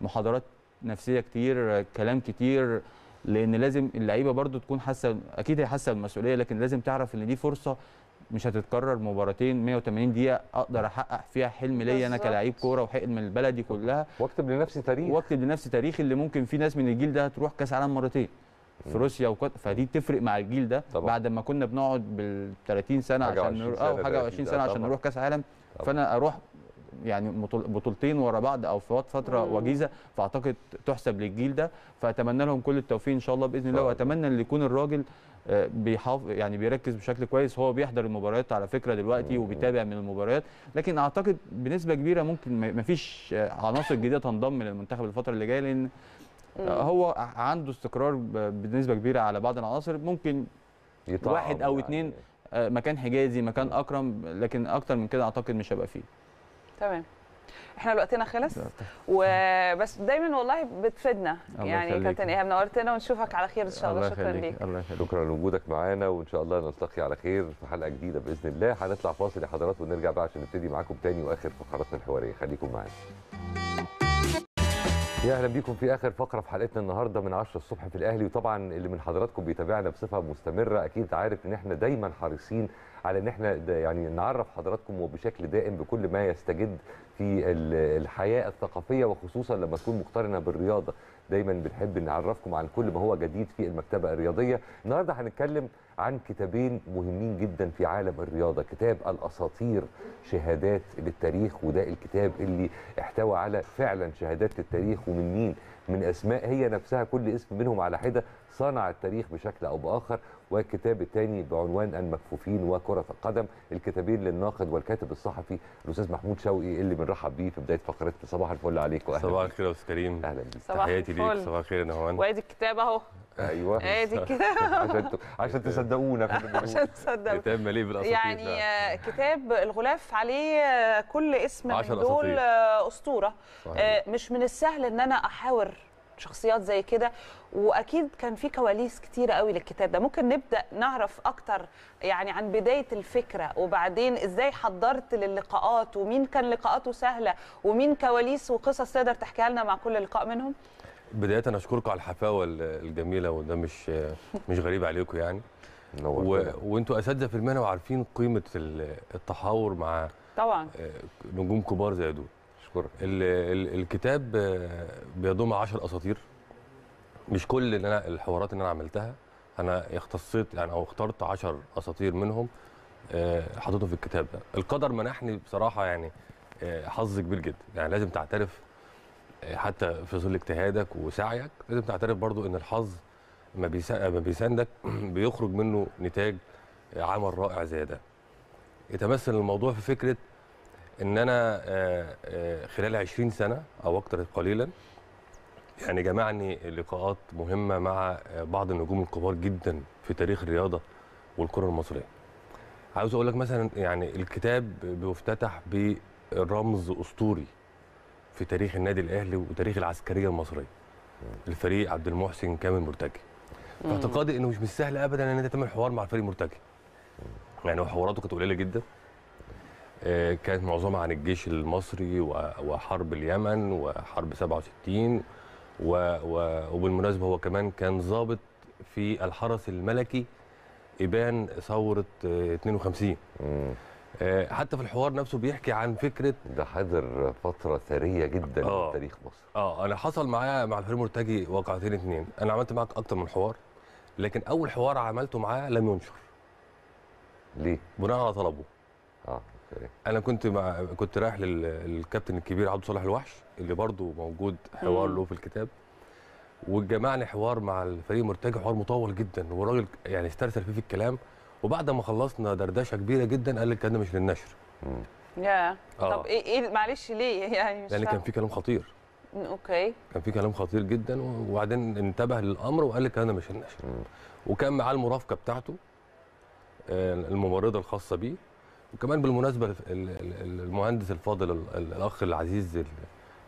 محاضرات نفسيه كتير كلام كتير لان لازم اللعيبه برده تكون حاسه اكيد هي حاسه بالمسؤوليه لكن لازم تعرف ان دي فرصه مش هتتكرر مباراتين 180 دقيقه اقدر احقق فيها حلم ليا انا كلاعب كوره وحلم البلدي كلها واكتب لنفسي تاريخ واكتب لنفسي تاريخ اللي ممكن في ناس من الجيل ده تروح كاس عالم مرتين في روسيا وكت... فدي تفرق مع الجيل ده طبعا. بعد ما كنا بنقعد بال 30 سنه عشان نروح او حاجه و20 سنه آه، عشان نروح كاس عالم فانا اروح يعني بطولتين ورا بعض او في فتره مم. وجيزه فاعتقد تحسب للجيل ده فاتمنى لهم كل التوفيق ان شاء الله باذن الله واتمنى ان يكون الراجل آه، بيحافظ يعني بيركز بشكل كويس هو بيحضر المباريات على فكره دلوقتي وبيتابع من المباريات لكن اعتقد بنسبه كبيره ممكن ما فيش آه، عناصر جديده تنضم للمنتخب الفتره اللي جايه لان هو عنده استقرار بنسبه كبيره على بعض العناصر ممكن واحد او يعني. اثنين آه، مكان حجازي مكان اكرم لكن اكتر من كده اعتقد مش هيبقى فيه تمام احنا وقتنا خلص طيب. وبس دايما والله بتفيدنا يعني كابتن ايهاب نورتنا ونشوفك على خير ان شاء الله, شكرا ليك الله يخليك شكرا لوجودك معانا وان شاء الله نلتقي على خير في حلقه جديده باذن الله هنطلع فاصل يا حضرات ونرجع بقى عشان نبتدي معاكم تاني واخر فقراتنا الحواريه خليكم معانا يا اهلا بيكم في اخر فقره في حلقتنا النهارده من 10 الصبح في الاهلي وطبعا اللي من حضراتكم بيتابعنا بصفه مستمره اكيد عارف ان احنا دايما حريصين على ان احنا يعني نعرف حضراتكم وبشكل دائم بكل ما يستجد في الحياه الثقافيه وخصوصا لما تكون مقترنه بالرياضه دايما بنحب نعرفكم عن كل ما هو جديد في المكتبه الرياضيه النهارده هنتكلم عن كتابين مهمين جدا في عالم الرياضه كتاب الاساطير شهادات للتاريخ وده الكتاب اللي احتوى على فعلا شهادات للتاريخ ومن مين من اسماء هي نفسها كل اسم منهم على حده صنع التاريخ بشكل أو بآخر والكتاب الثاني بعنوان المكفوفين وكرة القدم الكتابين للناقد والكاتب الصحفي الأستاذ محمود شوقي اللي بنرحب بيه في بداية فقرة صباح الفل عليك وأهلا صباح الخير يا أستاذ كريم أهلا بيك تحياتي ليك صباح الخير يا نهوان وأدي الكتاب أهو ايوه ادي <laughs> الكتاب عشان عشان تصدقونا عشان تصدقونا كتاب مليء بالاساطير يعني آه، كتاب الغلاف عليه آه، كل اسم من دول آه، اسطوره صحيح. مش من السهل ان انا احاور شخصيات زي كده واكيد كان في كواليس كتيره قوي للكتاب ده ممكن نبدا نعرف اكتر يعني عن بدايه الفكره وبعدين ازاي حضرت للقاءات ومين كان لقاءاته سهله ومين كواليس وقصص تقدر تحكيها لنا مع كل لقاء منهم بدايه انا اشكركم على الحفاوه الجميله وده مش <laughs> مش غريب عليكم يعني و... وانتوا اساتذه في المهنه وعارفين قيمه التحاور مع طبعا آه، نجوم كبار زي دول ال ال الكتاب بيضم 10 اساطير مش كل اللي انا الحوارات اللي انا عملتها انا اختصيت يعني او اخترت 10 اساطير منهم آه، حطيتهم في الكتاب ده القدر منحني بصراحه يعني آه، حظ كبير جدا يعني لازم تعترف آه، حتى في ظل اجتهادك وسعيك لازم تعترف برضو ان الحظ ما بيساندك <clears throat> بيخرج منه نتاج عمل رائع زي ده يتمثل الموضوع في فكره ان انا آه، آه، خلال 20 سنه او اكثر قليلا يعني جمعني لقاءات مهمه مع آه، بعض النجوم الكبار جدا في تاريخ الرياضه والكره المصريه. عاوز اقول لك مثلا يعني الكتاب بيفتتح برمز اسطوري في تاريخ النادي الاهلي وتاريخ العسكريه المصريه. الفريق عبد المحسن كامل مرتجي. فاعتقادي انه مش مش سهل ابدا ان انت تعمل حوار مع الفريق مرتجي. يعني حواراته كانت قليله جدا. آه، كانت معظمها عن الجيش المصري وحرب اليمن وحرب 67 وبالمناسبه هو كمان كان ضابط في الحرس الملكي ابان ثوره 52 آه، مم. آه، حتى في الحوار نفسه بيحكي عن فكره ده حاضر فتره ثريه جدا آه في تاريخ مصر اه انا حصل معايا مع الفريق مرتجي واقعتين اثنين انا عملت معاك اكتر من حوار لكن اول حوار عملته معاه لم ينشر ليه بناء على طلبه اه انا كنت مع كنت رايح للكابتن الكبير عبد صالح الوحش اللي برضه موجود حوار له في الكتاب واتجمعني حوار مع الفريق مرتجع حوار مطول جدا والراجل يعني استرسل فيه في الكلام وبعد ما خلصنا دردشه كبيره جدا قال لي الكلام ده مش للنشر يا آه. طب ايه ايه معلش ليه <laughs> يعني مش لان كان في كلام خطير اوكي كان في كلام خطير جدا وبعدين انتبه للامر وقال لك انا مش النشر وكان معاه المرافقه بتاعته آه، الممرضه الخاصه بيه وكمان بالمناسبه المهندس الفاضل الاخ العزيز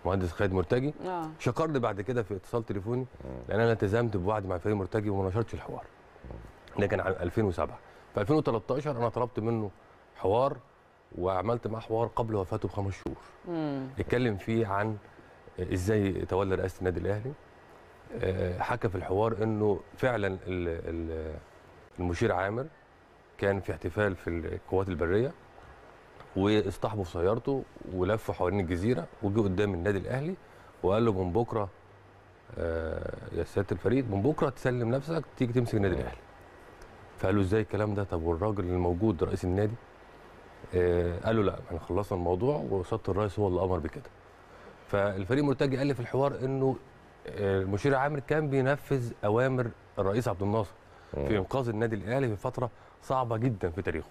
المهندس خالد مرتجي آه. شكرني بعد كده في اتصال تليفوني لان انا التزمت بوعد مع فريق مرتجي وما نشرتش الحوار ده كان عام 2007 في 2013 انا طلبت منه حوار وعملت معاه حوار قبل وفاته بخمس شهور اتكلم فيه عن ازاي تولى رئاسه النادي الاهلي آه، حكى في الحوار انه فعلا المشير عامر كان في احتفال في القوات البريه واصطحبوا في سيارته ولفوا حوالين الجزيره وجه قدام النادي الاهلي وقال له من بكره آه يا سياده الفريق من بكره تسلم نفسك تيجي تمسك النادي الاهلي فقالوا ازاي الكلام ده طب والراجل الموجود رئيس النادي آه قالوا لا احنا خلصنا الموضوع وسط الرئيس هو اللي امر بكده فالفريق مرتجي قال لي في الحوار انه آه، المشير عامر كان بينفذ اوامر الرئيس عبد الناصر في انقاذ النادي الاهلي في فتره صعبه جدا في تاريخه.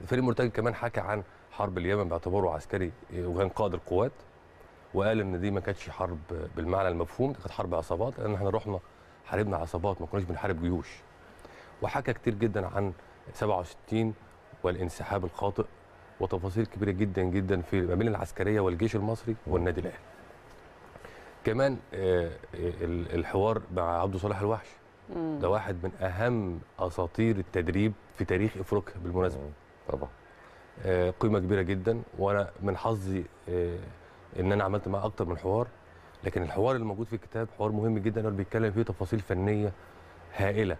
الفريق مرتجي كمان حكى عن حرب اليمن باعتباره عسكري آه، وكان قائد القوات وقال ان دي ما كانتش حرب بالمعنى المفهوم دي كانت حرب عصابات لان احنا رحنا حاربنا عصابات ما كناش بنحارب جيوش. وحكى كتير جدا عن 67 والانسحاب الخاطئ وتفاصيل كبيره جدا جدا في ما بين العسكريه والجيش المصري والنادي الاهلي. كمان آه، آه، الحوار مع عبد صالح الوحش مم. ده واحد من اهم اساطير التدريب في تاريخ افريقيا بالمناسبه طبعا آه قيمه كبيره جدا وانا من حظي آه ان انا عملت معاه اكتر من حوار لكن الحوار اللي موجود في الكتاب حوار مهم جدا هو بيتكلم فيه تفاصيل فنيه هائله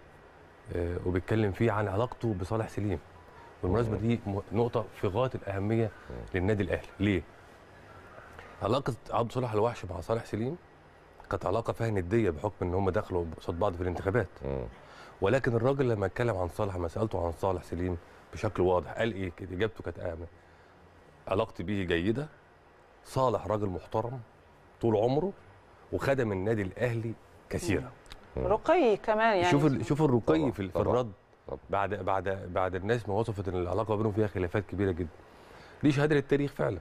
آه وبيتكلم فيه عن علاقته بصالح سليم بالمناسبه دي نقطه في غايه الاهميه للنادي الاهلي ليه علاقه عبد صالح الوحش مع صالح سليم كانت علاقه فيها نديه بحكم ان هم دخلوا قصاد بعض في الانتخابات مم. ولكن الراجل لما اتكلم عن صالح ما سالته عن صالح سليم بشكل واضح قال ايه اجابته كانت امنه علاقتي بيه جيده صالح راجل محترم طول عمره وخدم النادي الاهلي كثيرا رقي كمان يعني شوف ال... شوف الرقي طبعا. في, في الرد طبعا. بعد بعد بعد الناس ما وصفت ان العلاقه بينهم فيها خلافات كبيره جدا دي شهاده للتاريخ فعلا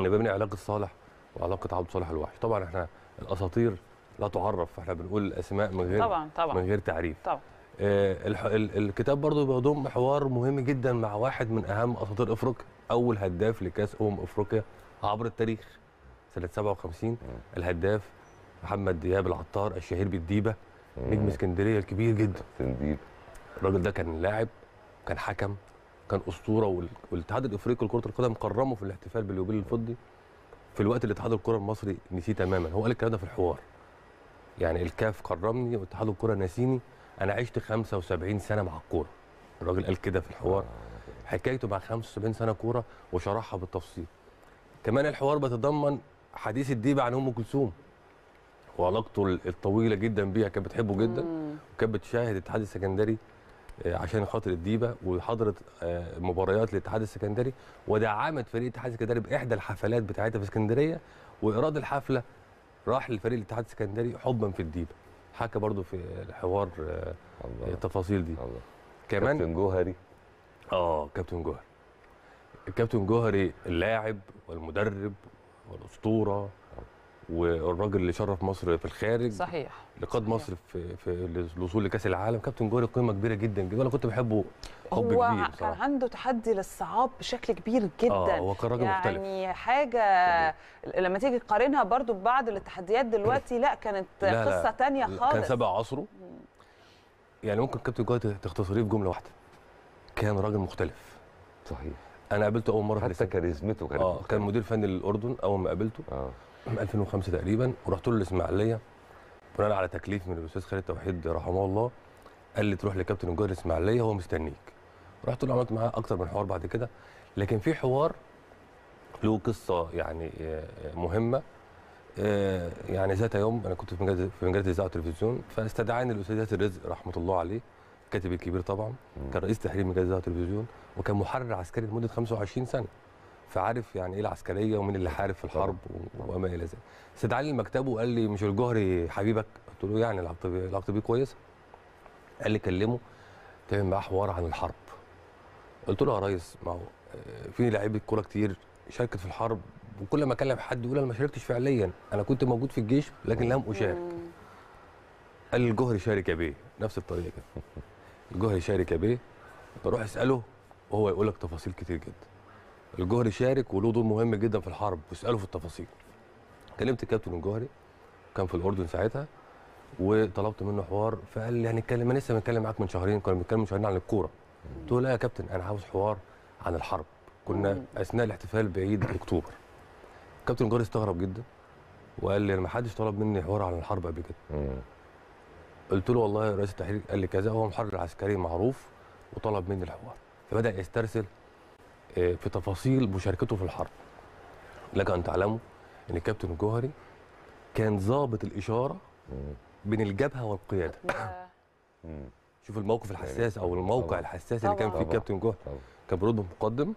ان بين علاقه صالح وعلاقه عبد صالح الوحش طبعا احنا الاساطير لا تعرف فاحنا بنقول الاسماء من غير طبعا طبعا من غير تعريف طبعا آه الكتاب برضو بيضم حوار مهم جدا مع واحد من اهم اساطير افريقيا اول هداف لكاس امم افريقيا عبر التاريخ سنه 57 الهداف محمد دياب العطار الشهير بالديبه نجم اسكندريه الكبير جدا تنديب الراجل ده كان لاعب كان حكم كان اسطوره والاتحاد الافريقي لكره القدم كرمه في الاحتفال باليوبيل الفضي في الوقت اللي اتحاد الكره المصري نسيه تماما هو قال الكلام ده في الحوار يعني الكاف كرمني واتحاد الكره ناسيني انا عشت 75 سنه مع الكوره الراجل قال كده في الحوار حكايته مع 75 سنه كوره وشرحها بالتفصيل كمان الحوار بيتضمن حديث الديبه عن ام كلثوم وعلاقته الطويله جدا بيها كانت بتحبه جدا وكانت بتشاهد الاتحاد السكندري آه، عشان خاطر الديبه وحضرت آه، مباريات الاتحاد السكندري ودعمت فريق الاتحاد السكندري باحدى الحفلات بتاعتها في اسكندريه وايراد الحفله راح لفريق الاتحاد السكندري حبا في الديبه حكى برضو في الحوار آه، الله التفاصيل دي الله. كمان كابتن جوهري اه كابتن جوهري الكابتن جوهري اللاعب والمدرب والاسطوره والراجل اللي شرف مصر في الخارج صحيح لقاد مصر في, في الوصول لكاس العالم كابتن جوهري قيمه كبيره جدا جدا انا كنت بحبه حب هو كبير هو كان عنده تحدي للصعاب بشكل كبير جدا اه هو كان راجل يعني مختلف يعني حاجه لما تيجي تقارنها برضو ببعض التحديات دلوقتي لا كانت لا قصه لا ثانيه خالص كان سبع عصره يعني ممكن كابتن جوهري تختصريه في جمله واحده كان راجل مختلف صحيح انا قابلته اول مره حتى كاريزمته كانت آه كان مدير فني للاردن اول ما قابلته آه. عام 2005 تقريبا ورحت له الاسماعيليه بناء على تكليف من الاستاذ خالد توحيد رحمه الله قال لي تروح لكابتن الجوهري الاسماعيليه هو مستنيك رحت له عملت معاه اكتر من حوار بعد كده لكن في حوار له قصه يعني آه، مهمه آه، يعني ذات يوم انا كنت في مجله في مجله الاذاعه والتلفزيون فاستدعاني الاستاذ ياسر رزق رحمه الله عليه الكاتب الكبير طبعا كان رئيس تحرير مجله الاذاعه والتلفزيون وكان محرر عسكري لمده 25 سنه فعارف يعني ايه العسكريه ومين اللي أيوة. حارب في الحرب وما الى ذلك استدعاني المكتب وقال لي مش الجهري حبيبك قلت له يعني العقد بيه كويسه قال لي كلمه تعمل معاه حوار عن الحرب قلت له يا ريس ما هو آه، في لعيبه كوره كتير شاركت في الحرب وكل ما اكلم حد يقول انا ما شاركتش فعليا انا كنت موجود في الجيش لكن لم اشارك قال لي الجهري شارك يا بيه نفس الطريقه كده الجهري شارك يا بيه روح اساله وهو يقول لك تفاصيل كتير جدا الجوهري شارك وله دور مهم جدا في الحرب واساله في التفاصيل كلمت الكابتن الجوهري كان في الاردن ساعتها وطلبت منه حوار فقال لي هنتكلم انا لسه بنتكلم معاك من شهرين كنا بنتكلم من شهرين عن الكوره قلت له لا يا كابتن انا عاوز حوار عن الحرب كنا اثناء الاحتفال بعيد اكتوبر كابتن الجوهري استغرب جدا وقال لي انا ما حدش طلب مني حوار عن الحرب قبل كده قلت له والله رئيس التحرير قال لي كذا هو محرر عسكري معروف وطلب مني الحوار فبدا يسترسل آه، في تفاصيل مشاركته في الحرب لك ان تعلموا ان الكابتن الجوهري كان ظابط الاشاره بين الجبهه والقياده <laughs> شوف الموقف الحساس او الموقع الحساس اللي كان فيه الكابتن جوهري كان برتبه مقدم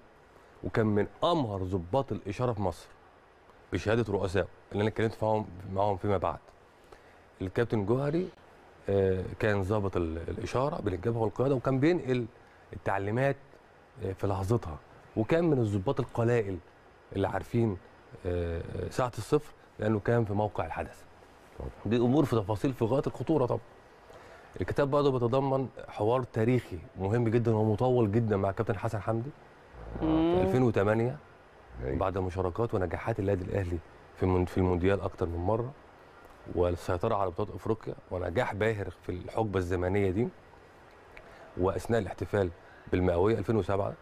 وكان من امهر ظباط الاشاره في مصر بشهاده رؤساء اللي انا اتكلمت معاهم معاهم فيما بعد الكابتن جوهري آه، كان ظابط الاشاره بين الجبهه والقياده وكان بينقل التعليمات آه، في لحظتها وكان من الضباط القلائل اللي عارفين آه، آه، ساعه الصفر لانه كان في موقع الحدث دي امور في تفاصيل في غايه الخطوره طبعا الكتاب برضه بيتضمن حوار تاريخي مهم جدا ومطول جدا مع كابتن حسن حمدي في 2008 أيوة. بعد مشاركات ونجاحات النادي الاهلي في في المونديال اكتر من مره والسيطره على بطولات افريقيا ونجاح باهر في الحقبه الزمنيه دي واثناء الاحتفال بالمئويه 2007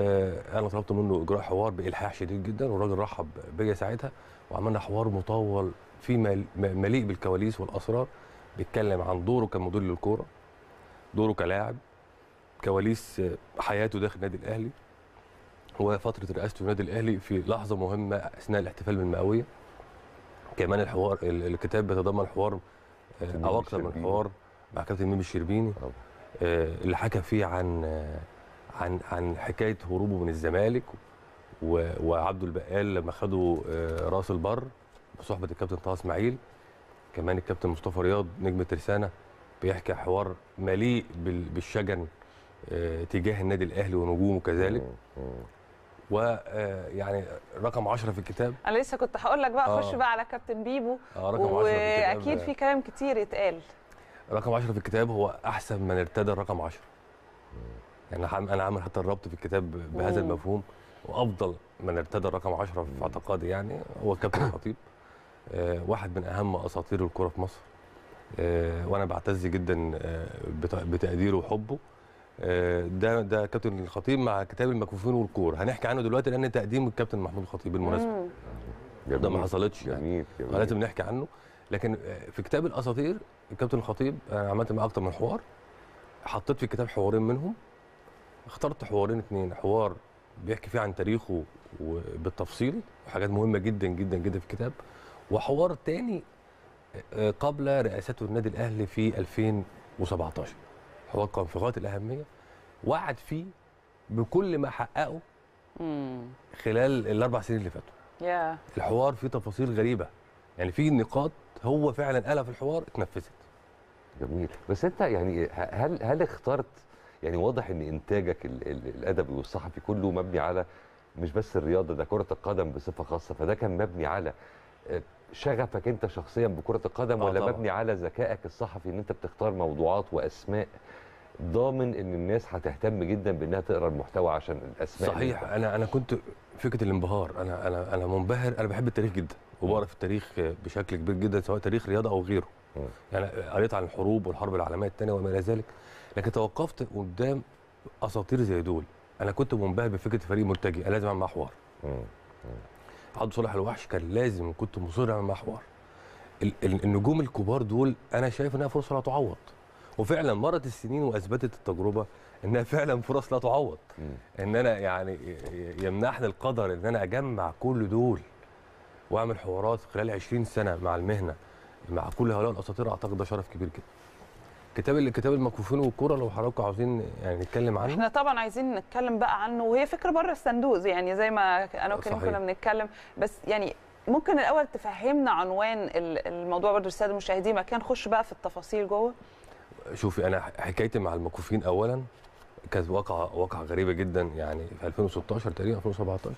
آه، انا طلبت منه اجراء حوار بالحاح شديد جدا والراجل رحب بيا ساعتها وعملنا حوار مطول في مليء بالكواليس والاسرار بيتكلم عن دوره كمدير للكوره دوره كلاعب كواليس حياته داخل النادي الاهلي وفتره رئاسته في النادي الاهلي في لحظه مهمه اثناء الاحتفال بالمئويه كمان الحوار الكتاب بيتضمن حوار آه، او اكثر من حوار مع كابتن ميمي الشربيني آه، اللي حكى فيه عن عن عن حكايه هروبه من الزمالك وعبده البقال لما خدوا آه، راس البر بصحبه الكابتن طه اسماعيل كمان الكابتن مصطفى رياض نجم ترسانه بيحكي حوار مليء بالشجن آه، تجاه النادي الاهلي ونجومه كذلك ويعني آه، رقم 10 في الكتاب انا لسه كنت هقول لك بقى اخش آه بقى على كابتن بيبو آه رقم 10 واكيد في, في كلام كتير اتقال رقم 10 في الكتاب هو احسن من ارتدى رقم 10 يعني انا عامل حتى الربط في الكتاب بهذا المفهوم وافضل من ارتدى الرقم 10 في اعتقادي يعني هو كابتن الخطيب <coughs> أه واحد من اهم اساطير الكره في مصر أه وانا بعتز جدا آه، بتقديره وحبه آه، ده ده كابتن الخطيب مع كتاب المكفوفين والكور هنحكي عنه دلوقتي لان تقديم الكابتن محمود الخطيب بالمناسبه ده ما حصلتش يعني جميل جميل. لازم نحكي عنه لكن آه، في كتاب الاساطير الكابتن الخطيب انا عملت معاه اكتر من حوار حطيت في الكتاب حوارين منهم اخترت حوارين اثنين حوار بيحكي فيه عن تاريخه بالتفصيل وحاجات مهمه جدا جدا جدا في الكتاب وحوار تاني آه، قبل رئاسته النادي الاهلي في 2017 حوار كان في غايه الاهميه وعد فيه بكل ما حققه خلال الاربع سنين اللي فاتوا yeah. الحوار فيه تفاصيل غريبه يعني في نقاط هو فعلا قالها في الحوار اتنفذت جميل بس انت يعني هل هل اخترت يعني واضح ان انتاجك الادبي والصحفي كله مبني على مش بس الرياضه ده كره القدم بصفه خاصه فده كان مبني على آه، شغفك انت شخصيا بكره القدم آه، ولا طبعا. مبني على ذكائك الصحفي ان انت بتختار موضوعات واسماء ضامن ان الناس هتهتم جدا بانها تقرا المحتوى عشان الاسماء صحيح انا انا كنت فكره الانبهار انا انا انا منبهر انا بحب التاريخ جدا وبقرا في التاريخ بشكل كبير جدا سواء تاريخ رياضه او غيره اه. يعني قريت عن الحروب والحرب العالميه الثانيه وما الى ذلك لكن توقفت قدام اساطير زي دول انا كنت منبهر بفكره فريق مرتجي انا لازم اعمل حوار اه، اه. عبد صالح الوحش كان لازم كنت مصر اعمل حوار النجوم الكبار دول انا شايف انها فرصه لا تعوض وفعلا مرت السنين واثبتت التجربه انها فعلا فرص لا تعوض ان انا يعني يمنحني القدر ان انا اجمع كل دول واعمل حوارات خلال 20 سنه مع المهنه مع كل هؤلاء الاساطير اعتقد ده شرف كبير جدا كتاب الكتاب المكفوفين والكوره لو حضراتكم عاوزين يعني نتكلم عنه احنا طبعا عايزين نتكلم بقى عنه وهي فكره بره الصندوق يعني زي ما انا وكريم كنا بنتكلم بس يعني ممكن الاول تفهمنا عنوان الموضوع برضه للساده المشاهدين ما كان نخش بقى في التفاصيل جوه شوفي انا حكايتي مع المكفوفين اولا كانت واقعه واقعه غريبه جدا يعني في 2016 تقريبا 2017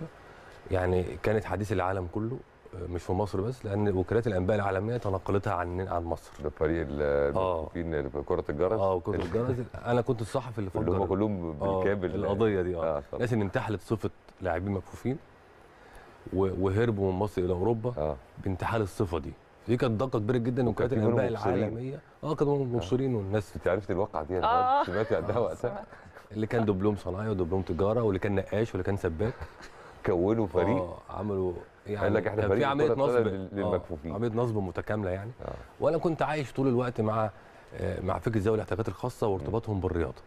يعني كانت حديث العالم كله مش في مصر بس لان وكالات الانباء العالميه تنقلتها عن عن مصر اللي اه كره الجرس اه كره الجرس انا كنت الصحفي اللي فكر كلهم كلهم بالكامل آه القضيه دي اه, آه ناس انتحلت صفه لاعبين مكفوفين وهربوا من مصر الى اوروبا آه. بانتحال الصفه دي دي كانت ضجه كبيره جدا وكانت الانباء العالميه اه كانوا آه. مبصرين والناس انت عرفت الواقعه دي انا آه. سمعت قدها آه، وقتها اللي كان دبلوم صناعي ودبلوم تجاره واللي كان نقاش واللي كان سباك كونوا فريق آه عملوا يعني قال لك احنا كان في عمليه نصب للمكفوفين آه. عمليه نصب متكامله يعني آه. وانا كنت عايش طول الوقت مع آه، مع فكره ذوي الاحتياجات الخاصه وارتباطهم بالرياضه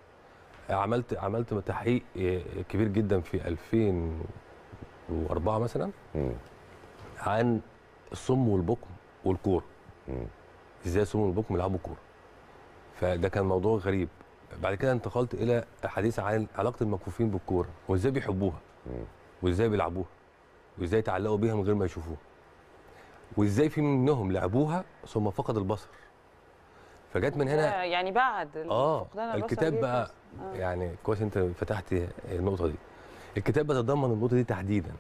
آه، عملت عملت تحقيق آه، كبير جدا في 2004 مثلا م. عن الصم والبكم والكوره ازاي الصم والبكم يلعبوا كوره فده كان موضوع غريب بعد كده انتقلت الى حديث عن علاقه المكفوفين بالكوره وازاي بيحبوها وازاي بيلعبوها وازاي تعلقوا بيها من غير ما يشوفوها وازاي في منهم لعبوها ثم فقد البصر فجت من هنا آه، يعني بعد اه الكتاب بقى آه. يعني كويس انت فتحت النقطه دي الكتاب بتضمن النقطه دي تحديدا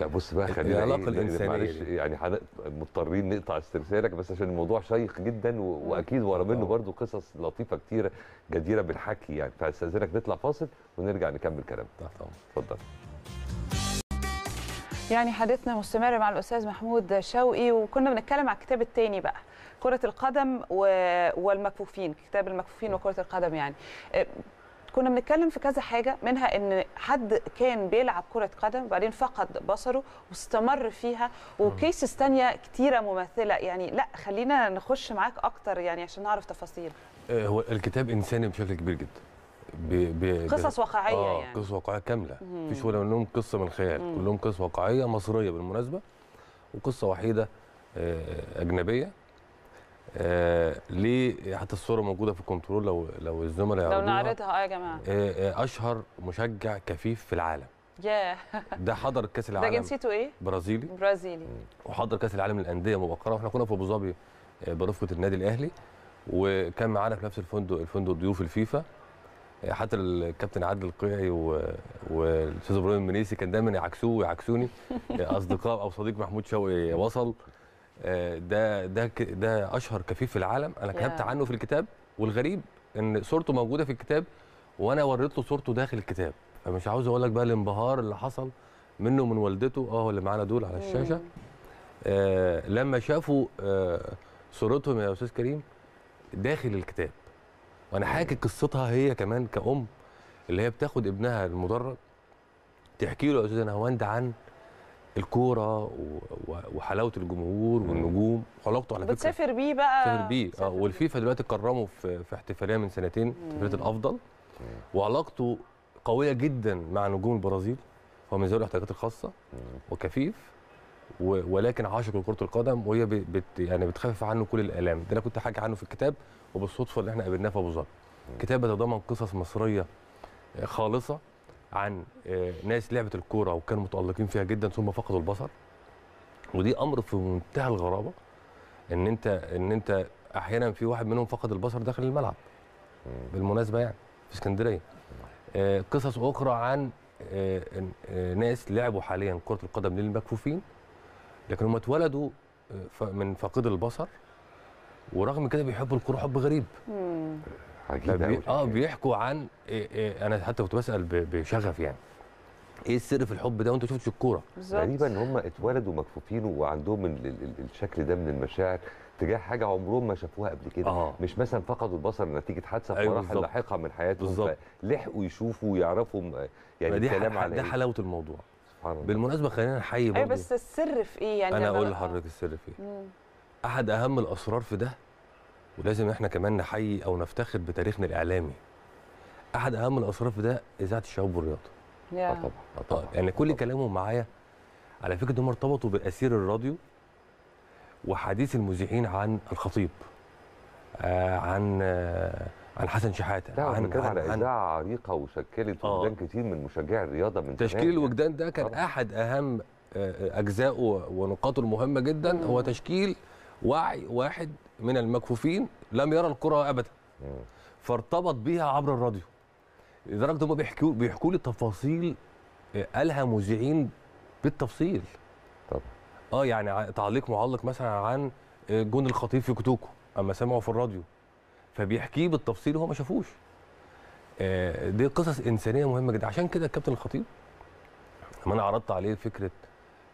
لا بص بقى خلينا العلاقه إيه، إيه، الانسانيه معلش يعني مضطرين نقطع استرسالك بس عشان الموضوع شيق جدا واكيد ورا منه آه. برضو قصص لطيفه كتيره جديره بالحكي يعني فاستاذنك نطلع فاصل ونرجع نكمل كلامنا طبعا اتفضل يعني حديثنا مستمر مع الاستاذ محمود شوقي وكنا بنتكلم على الكتاب الثاني بقى كره القدم والمكفوفين كتاب المكفوفين وكره القدم يعني آه، كنا بنتكلم في كذا حاجه منها ان حد كان بيلعب كره قدم وبعدين فقد بصره واستمر فيها وكيسز ثانيه كتيره مماثله يعني لا خلينا نخش معاك اكتر يعني عشان نعرف تفاصيل آه، هو الكتاب انساني بشكل كبير جدا قصص واقعيه آه يعني قصص واقعيه كامله مفيش ولا منهم قصه من الخيال مم. كلهم قصص واقعيه مصريه بالمناسبه وقصه وحيده آه، اجنبيه آه ليه حتى الصوره موجوده في الكنترول لو لو الزملاء لو نعرضها اه يا جماعه آه،, آه اشهر مشجع كفيف في العالم ياه ده حضر كاس العالم ده جنسيته ايه؟ برازيلي برازيلي وحضر كاس العالم للانديه مبكره واحنا كنا في ابو ظبي آه، برفقه النادي الاهلي وكان معانا في نفس الفندق الفندق ضيوف الفيفا حتى الكابتن عادل القيعي والاستاذ ابراهيم المنيسي كان دايما يعكسوه ويعكسوني <laughs> اصدقاء او صديق محمود شوقي وصل آه، ده ده ده اشهر كفيف في العالم انا كتبت عنه في الكتاب والغريب ان صورته موجوده في الكتاب وانا وريت له صورته داخل الكتاب فمش عاوز اقول لك بقى الانبهار اللي حصل منه ومن والدته اه اللي معانا دول على الشاشه آه، لما شافوا آه، صورتهم يا استاذ كريم داخل الكتاب وانا حاكي قصتها هي كمان كأم اللي هي بتاخد ابنها المدرج تحكي له يا استاذ نهواند عن الكوره وحلاوه الجمهور والنجوم وعلاقته على فكره بتسافر بيه بقى بتسافر بيه اه والفيفا دلوقتي كرمه في, في احتفاليه من سنتين احتفاليه الافضل وعلاقته قويه جدا مع نجوم البرازيل هو من ذوي الاحتياجات الخاصه وكفيف ولكن عاشق لكره القدم وهي بت يعني بتخفف عنه كل الالام ده انا كنت حاجه عنه في الكتاب وبالصدفه اللي احنا قابلناه في ابو ظبي كتاب بيتضمن قصص مصريه آه، خالصه عن آه، ناس لعبت الكوره وكانوا متالقين فيها جدا ثم فقدوا البصر ودي امر في منتهى الغرابه ان انت ان انت احيانا في واحد منهم فقد البصر داخل الملعب بالمناسبه يعني في اسكندريه آه، قصص اخرى عن ناس لعبوا حاليا كره القدم للمكفوفين لكن هم اتولدوا من فقيد البصر ورغم كده بيحبوا الكوره حب غريب عجيب اه بيحكوا عن إيه إيه انا حتى كنت بسال بشغف يعني ايه السر في الحب ده وانت شفتش الكوره غريبه ان هم اتولدوا مكفوفين وعندهم الشكل ده من المشاعر تجاه حاجه عمرهم ما شافوها قبل كده آه. مش مثلا فقدوا البصر نتيجه حادثه أيوة فراح لاحقه من حياتهم بالظبط لحقوا يشوفوا ويعرفوا يعني الكلام على ده إيه. حلاوه الموضوع سبحان الله بالمناسبه خلينا نحيي أيوة، برضه بس السر في ايه يعني انا اقول لحضرتك السر في ايه احد اهم الاسرار في ده ولازم احنا كمان نحيي او نفتخر بتاريخنا الاعلامي احد اهم الاصراف ده اذاعه الشباب والرياضه yeah. آه، طبعا آه، طبعا يعني كل كلامهم معايا على فكره هم ارتبطوا باسير الراديو وحديث المذيعين عن الخطيب آه عن آه عن حسن شحاته لا عن كان على اذاعه عريقه وشكلت آه. وجدان كتير من مشجعي الرياضه من تشكيل الوجدان يعني. ده كان طبعا. احد اهم آه، اجزائه ونقاطه المهمه جدا هو تشكيل وعي واحد من المكفوفين لم يرى الكره ابدا فارتبط بيها عبر الراديو لدرجه هم بيحكوا بيحكوا لي تفاصيل آه، قالها مذيعين بالتفصيل طبعا اه يعني تعليق معلق مثلا عن آه، جون الخطيب في كوتوكو اما سمعه في الراديو فبيحكيه بالتفصيل وهو ما شافوش آه دي قصص انسانيه مهمه جدا عشان كده الكابتن الخطيب لما انا عرضت عليه فكره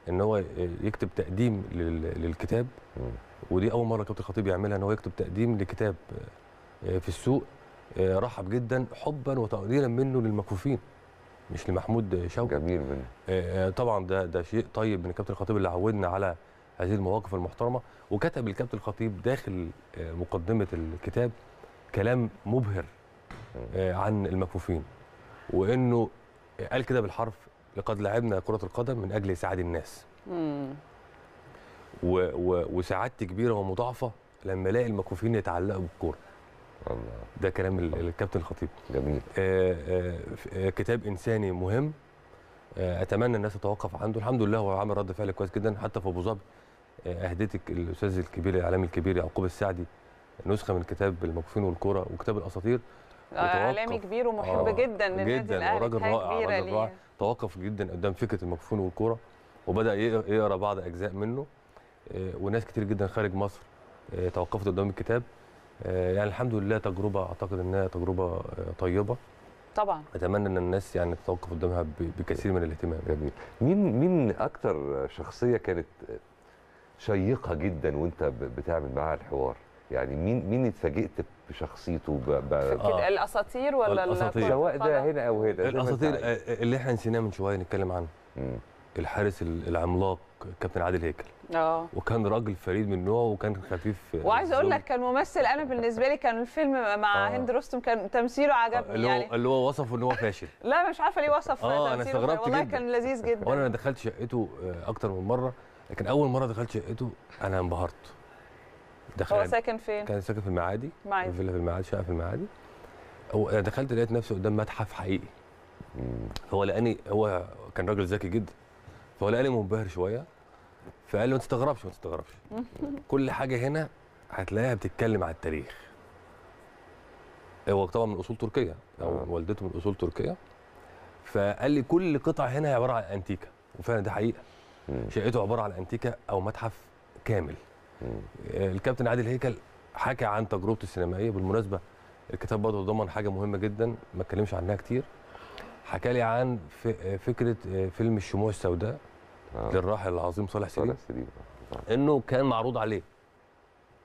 ان هو آه، يكتب تقديم للكتاب ودي اول مره كابتن خطيب يعملها ان هو يكتب تقديم لكتاب آه، في السوق آه، رحب جدا حبا وتقديرا منه للمكفوفين مش لمحمود شوقي جميل منه آه، طبعا ده ده شيء طيب من الكابتن الخطيب اللي عودنا على هذه المواقف المحترمه وكتب الكابتن الخطيب داخل مقدمه الكتاب كلام مبهر عن المكفوفين وانه قال كده بالحرف لقد لعبنا كره القدم من اجل اسعاد الناس و... و... وسعادتي كبيره ومضاعفه لما الاقي المكفوفين يتعلقوا بالكوره الله ده كلام الكابتن الخطيب جميل آآ آه، آآ آه، آه، كتاب انساني مهم اتمنى الناس تتوقف عنده الحمد لله هو عامل رد فعل كويس جدا حتى في ابو ظبي اهديتك الاستاذ الكبير الاعلامي الكبير يعقوب السعدي نسخه من كتاب المكفوفين والكوره وكتاب الاساطير اعلامي كبير ومحب آه جدا للنادي الاهلي وراجل رائع راجل رائع توقف جدا قدام فكره المكفوفين والكوره وبدا يقرا بعض اجزاء منه آه، وناس كتير جدا خارج مصر آه، توقفت قدام الكتاب آه، يعني الحمد لله تجربه اعتقد انها تجربه طيبه طبعا اتمنى ان الناس يعني تتوقف قدامها بكثير من الاهتمام جميل مين مين اكتر شخصيه كانت شيقه جدا وانت بتعمل معاها الحوار يعني مين مين اتفاجئت بشخصيته ب... ب... آه. الاساطير ولا الاساطير سواء ده هنا او هنا الاساطير اللي احنا نسيناه من شويه نتكلم عنه الحارس العملاق كابتن عادل هيكل اه وكان راجل فريد من نوعه وكان خفيف وعايز اقول لك كان ممثل انا بالنسبه لي كان الفيلم مع آه. هند رستم كان تمثيله عجبني اللي هو يعني اللي هو وصفه ان هو فاشل لا مش عارفه ليه وصف آه انا استغربت والله جدا. كان لذيذ جدا وانا دخلت شقته آه، اكتر من مره لكن اول مره دخلت شقته انا انبهرت دخل هو ساكن فين؟ كان ساكن في المعادي معادي فيلا في المعادي شقه في المعادي آه، دخلت لقيت نفسي قدام متحف حقيقي هو لاني هو كان راجل ذكي جدا فهو لقاني منبهر شويه فقال لي ما تستغربش ما تستغربش <laughs> كل حاجه هنا هتلاقيها بتتكلم على التاريخ هو طبعا من اصول تركيه او آه. والدته من اصول تركيه فقال لي كل قطع هنا هي عباره عن انتيكه وفعلا ده حقيقه شقته عباره عن انتيكه او متحف كامل آه، الكابتن عادل هيكل حكى عن تجربته السينمائيه بالمناسبه الكتاب برضه ضمن حاجه مهمه جدا ما اتكلمش عنها كتير حكى لي عن فكره آه، فيلم الشموع السوداء آه. للراحل العظيم صالح سليم صالح سليم انه كان معروض عليه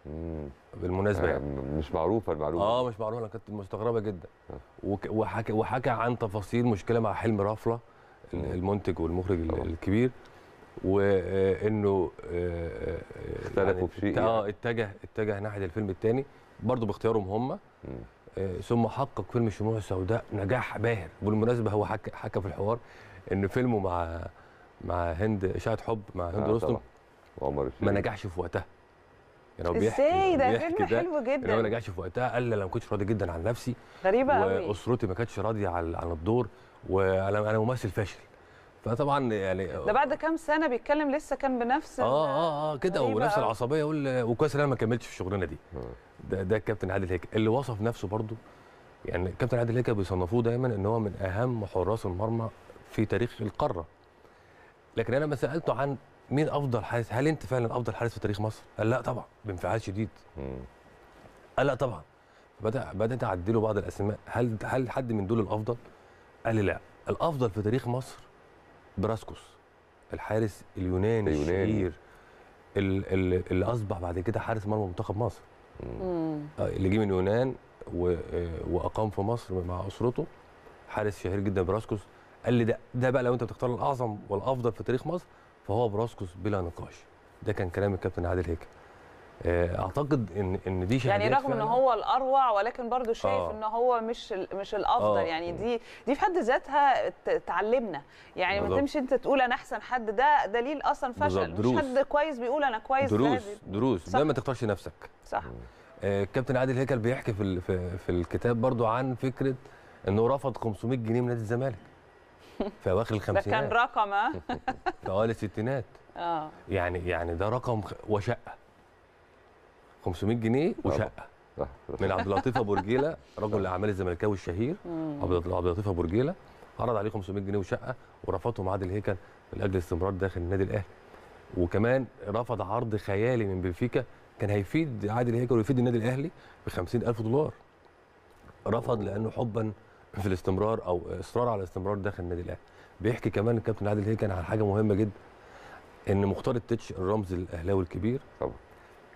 مم. بالمناسبه آه، يعني مش معروفه المعلومه اه مش معروفه انا كنت مستغربه جدا آه. وحكى وحكى عن تفاصيل مشكله مع حلمي رفله المنتج والمخرج الكبير وانه آه، آه، اختلفوا يعني في شيء يعني. اه يعني. اتجه اتجه ناحيه الفيلم الثاني برضه باختيارهم هم ثم حقق فيلم الشموع السوداء نجاح باهر بالمناسبه هو حكى حكى في الحوار ان فيلمه مع مع هند اشاعه حب مع هند آه، رستم وعمر ما نجحش في وقتها يعني هو بيحكي ازاي ده فيلم حلو جدا يعني هو ما نجحش في وقتها قال لي انا ما كنتش راضي جدا عن نفسي غريبه قوي واسرتي ما كانتش راضيه عن الدور وانا انا ممثل فاشل فطبعا يعني ده بعد كام سنه بيتكلم لسه كان بنفس اه اه اه كده ونفس العصبيه يقول وكويس ان انا ما كملتش في الشغلانه دي ده ده الكابتن عادل هيك اللي وصف نفسه برضه يعني الكابتن عادل هيك بيصنفوه دايما ان هو من اهم حراس المرمى في تاريخ القاره لكن انا لما سالته عن مين افضل حارس هل انت فعلا افضل حارس في تاريخ مصر قال لا طبعا بانفعال شديد قال لا طبعا بدا بدات اعدله بعض الاسماء هل هل حد من دول الافضل قال لي لا الافضل في تاريخ مصر براسكوس الحارس اليوناني اليوناني الشهير اللي اصبح بعد كده حارس مرمى منتخب مصر آه، اللي جه من اليونان آه، واقام في مصر مع اسرته حارس شهير جدا براسكوس قال لي ده ده بقى لو انت بتختار الاعظم والافضل في تاريخ مصر فهو براسكوس بلا نقاش ده كان كلام الكابتن عادل هيك آه، اعتقد ان ان دي يعني رغم ان هو الاروع ولكن برضه شايف آه. ان هو مش مش الافضل آه. يعني دي دي في حد ذاتها تعلمنا يعني بالضبط. ما تمشي انت تقول انا احسن حد ده دليل اصلا فشل مش حد كويس بيقول انا كويس دروس دروس دايما ما تختارش نفسك صح آه، الكابتن آه عادل هيكل بيحكي في في الكتاب برضه عن فكره انه رفض 500 جنيه من نادي الزمالك <laughs> في اواخر الخمسينات ده كان رقم اه <laughs> في اوائل الستينات اه يعني يعني ده رقم وشقه 500 جنيه وشقه من عبد اللطيف ابو رجيله رجل الاعمال الزملكاوي الشهير عبد اللطيف ابو رجيله عرض عليه 500 جنيه وشقه ورفضه معاد هيكل من اجل استمرار داخل النادي الاهلي وكمان رفض عرض خيالي من بنفيكا كان هيفيد عادل هيكل ويفيد النادي الاهلي ب 50000 دولار رفض لانه حبا في الاستمرار او اصرار على الاستمرار داخل النادي الاهلي بيحكي كمان الكابتن عادل هيكن على حاجه مهمه جدا ان مختار التتش الرمز الاهلاوي الكبير طبعا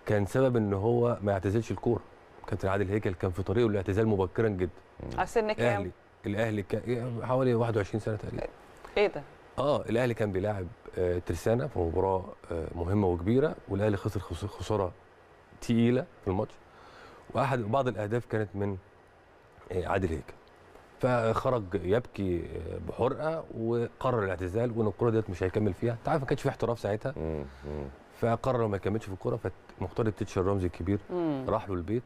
كان سبب ان هو ما يعتزلش الكوره كابتن عادل هيكل كان في طريقه للاعتزال مبكرا جدا على سن كام الاهلي الاهلي كان حوالي 21 سنه تقريبا ايه ده اه الاهلي كان بيلاعب آه ترسانه في مباراه آه مهمه وكبيره والاهلي خسر خساره تقيله في الماتش واحد بعض الاهداف كانت من آه عادل هيكل فخرج يبكي بحرقه وقرر الاعتزال وان الكوره ديت مش هيكمل فيها انت عارف ما كانش في احتراف ساعتها فقرر ما يكملش في الكوره فمختار التيتشر رمزي الكبير راح له البيت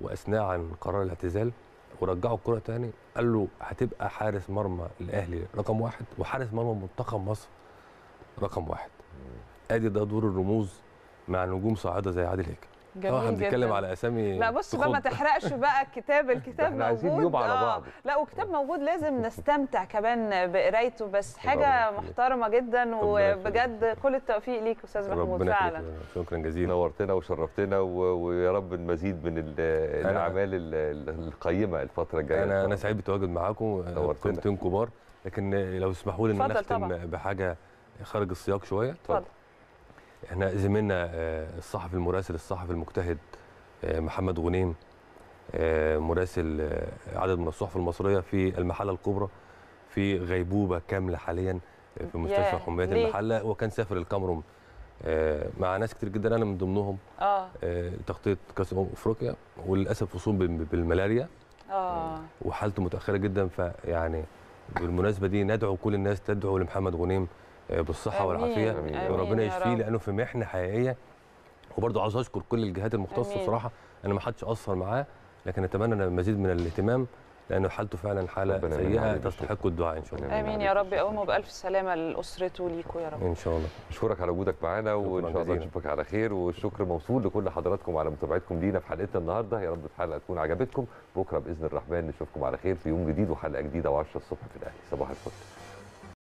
واثناء عن قرار الاعتزال ورجعه الكره تاني قال له هتبقى حارس مرمى الاهلي رقم واحد وحارس مرمى منتخب مصر رقم واحد ادي ده دور الرموز مع نجوم صاعده زي عادل هيكل جميل اه بنتكلم على اسامي لا بص بقى ما تحرقش بقى <laughs> الكتاب الكتاب موجود على آه، بعض. آه. لا وكتاب آه. موجود لازم نستمتع كمان بقرايته بس حاجه محترمه جدا وبجد كل التوفيق ليك استاذ محمود فعلا شكرا جزيلا نورتنا وشرفتنا ويا رب المزيد من الاعمال القيمه الفتره الجايه انا انا سعيد بالتواجد معاكم كنتين كبار لكن لو تسمحوا لي ان انا بحاجه خارج السياق شويه اتفضل احنا زميلنا آه، الصحفي المراسل الصحفي المجتهد آه، محمد غنيم آه، مراسل عدد من الصحف المصريه في المحله الكبرى في غيبوبه كامله حاليا في مستشفى حميات المحله وكان سافر الكامرون مع ناس كتير جدا انا من ضمنهم اه تغطيه كاس امم افريقيا وللاسف اصيب بالملاريا اه وحالته متاخره جدا فيعني بالمناسبه دي ندعو كل الناس تدعو لمحمد غنيم آه، بالصحه والعافيه أمين. وربنا آه، يشفيه لانه في محنه حقيقيه وبرضه عاوز اشكر كل الجهات المختصه أمين. بصراحه انا ما حدش اثر معاه لكن اتمنى المزيد من الاهتمام لانه حالته فعلا حاله سيئه تستحق الدعاء ان شاء الله امين يا رب اقومه بالف سلامه لاسرته وليكوا يا رب ان شاء الله اشكرك على وجودك معانا وان شاء الله نشوفك على خير والشكر موصول لكل حضراتكم على متابعتكم لينا في حلقتنا النهارده يا رب الحلقه تكون عجبتكم بكره باذن الرحمن نشوفكم على خير في يوم جديد وحلقه جديده و10 الصبح في الاهلي صباح الفل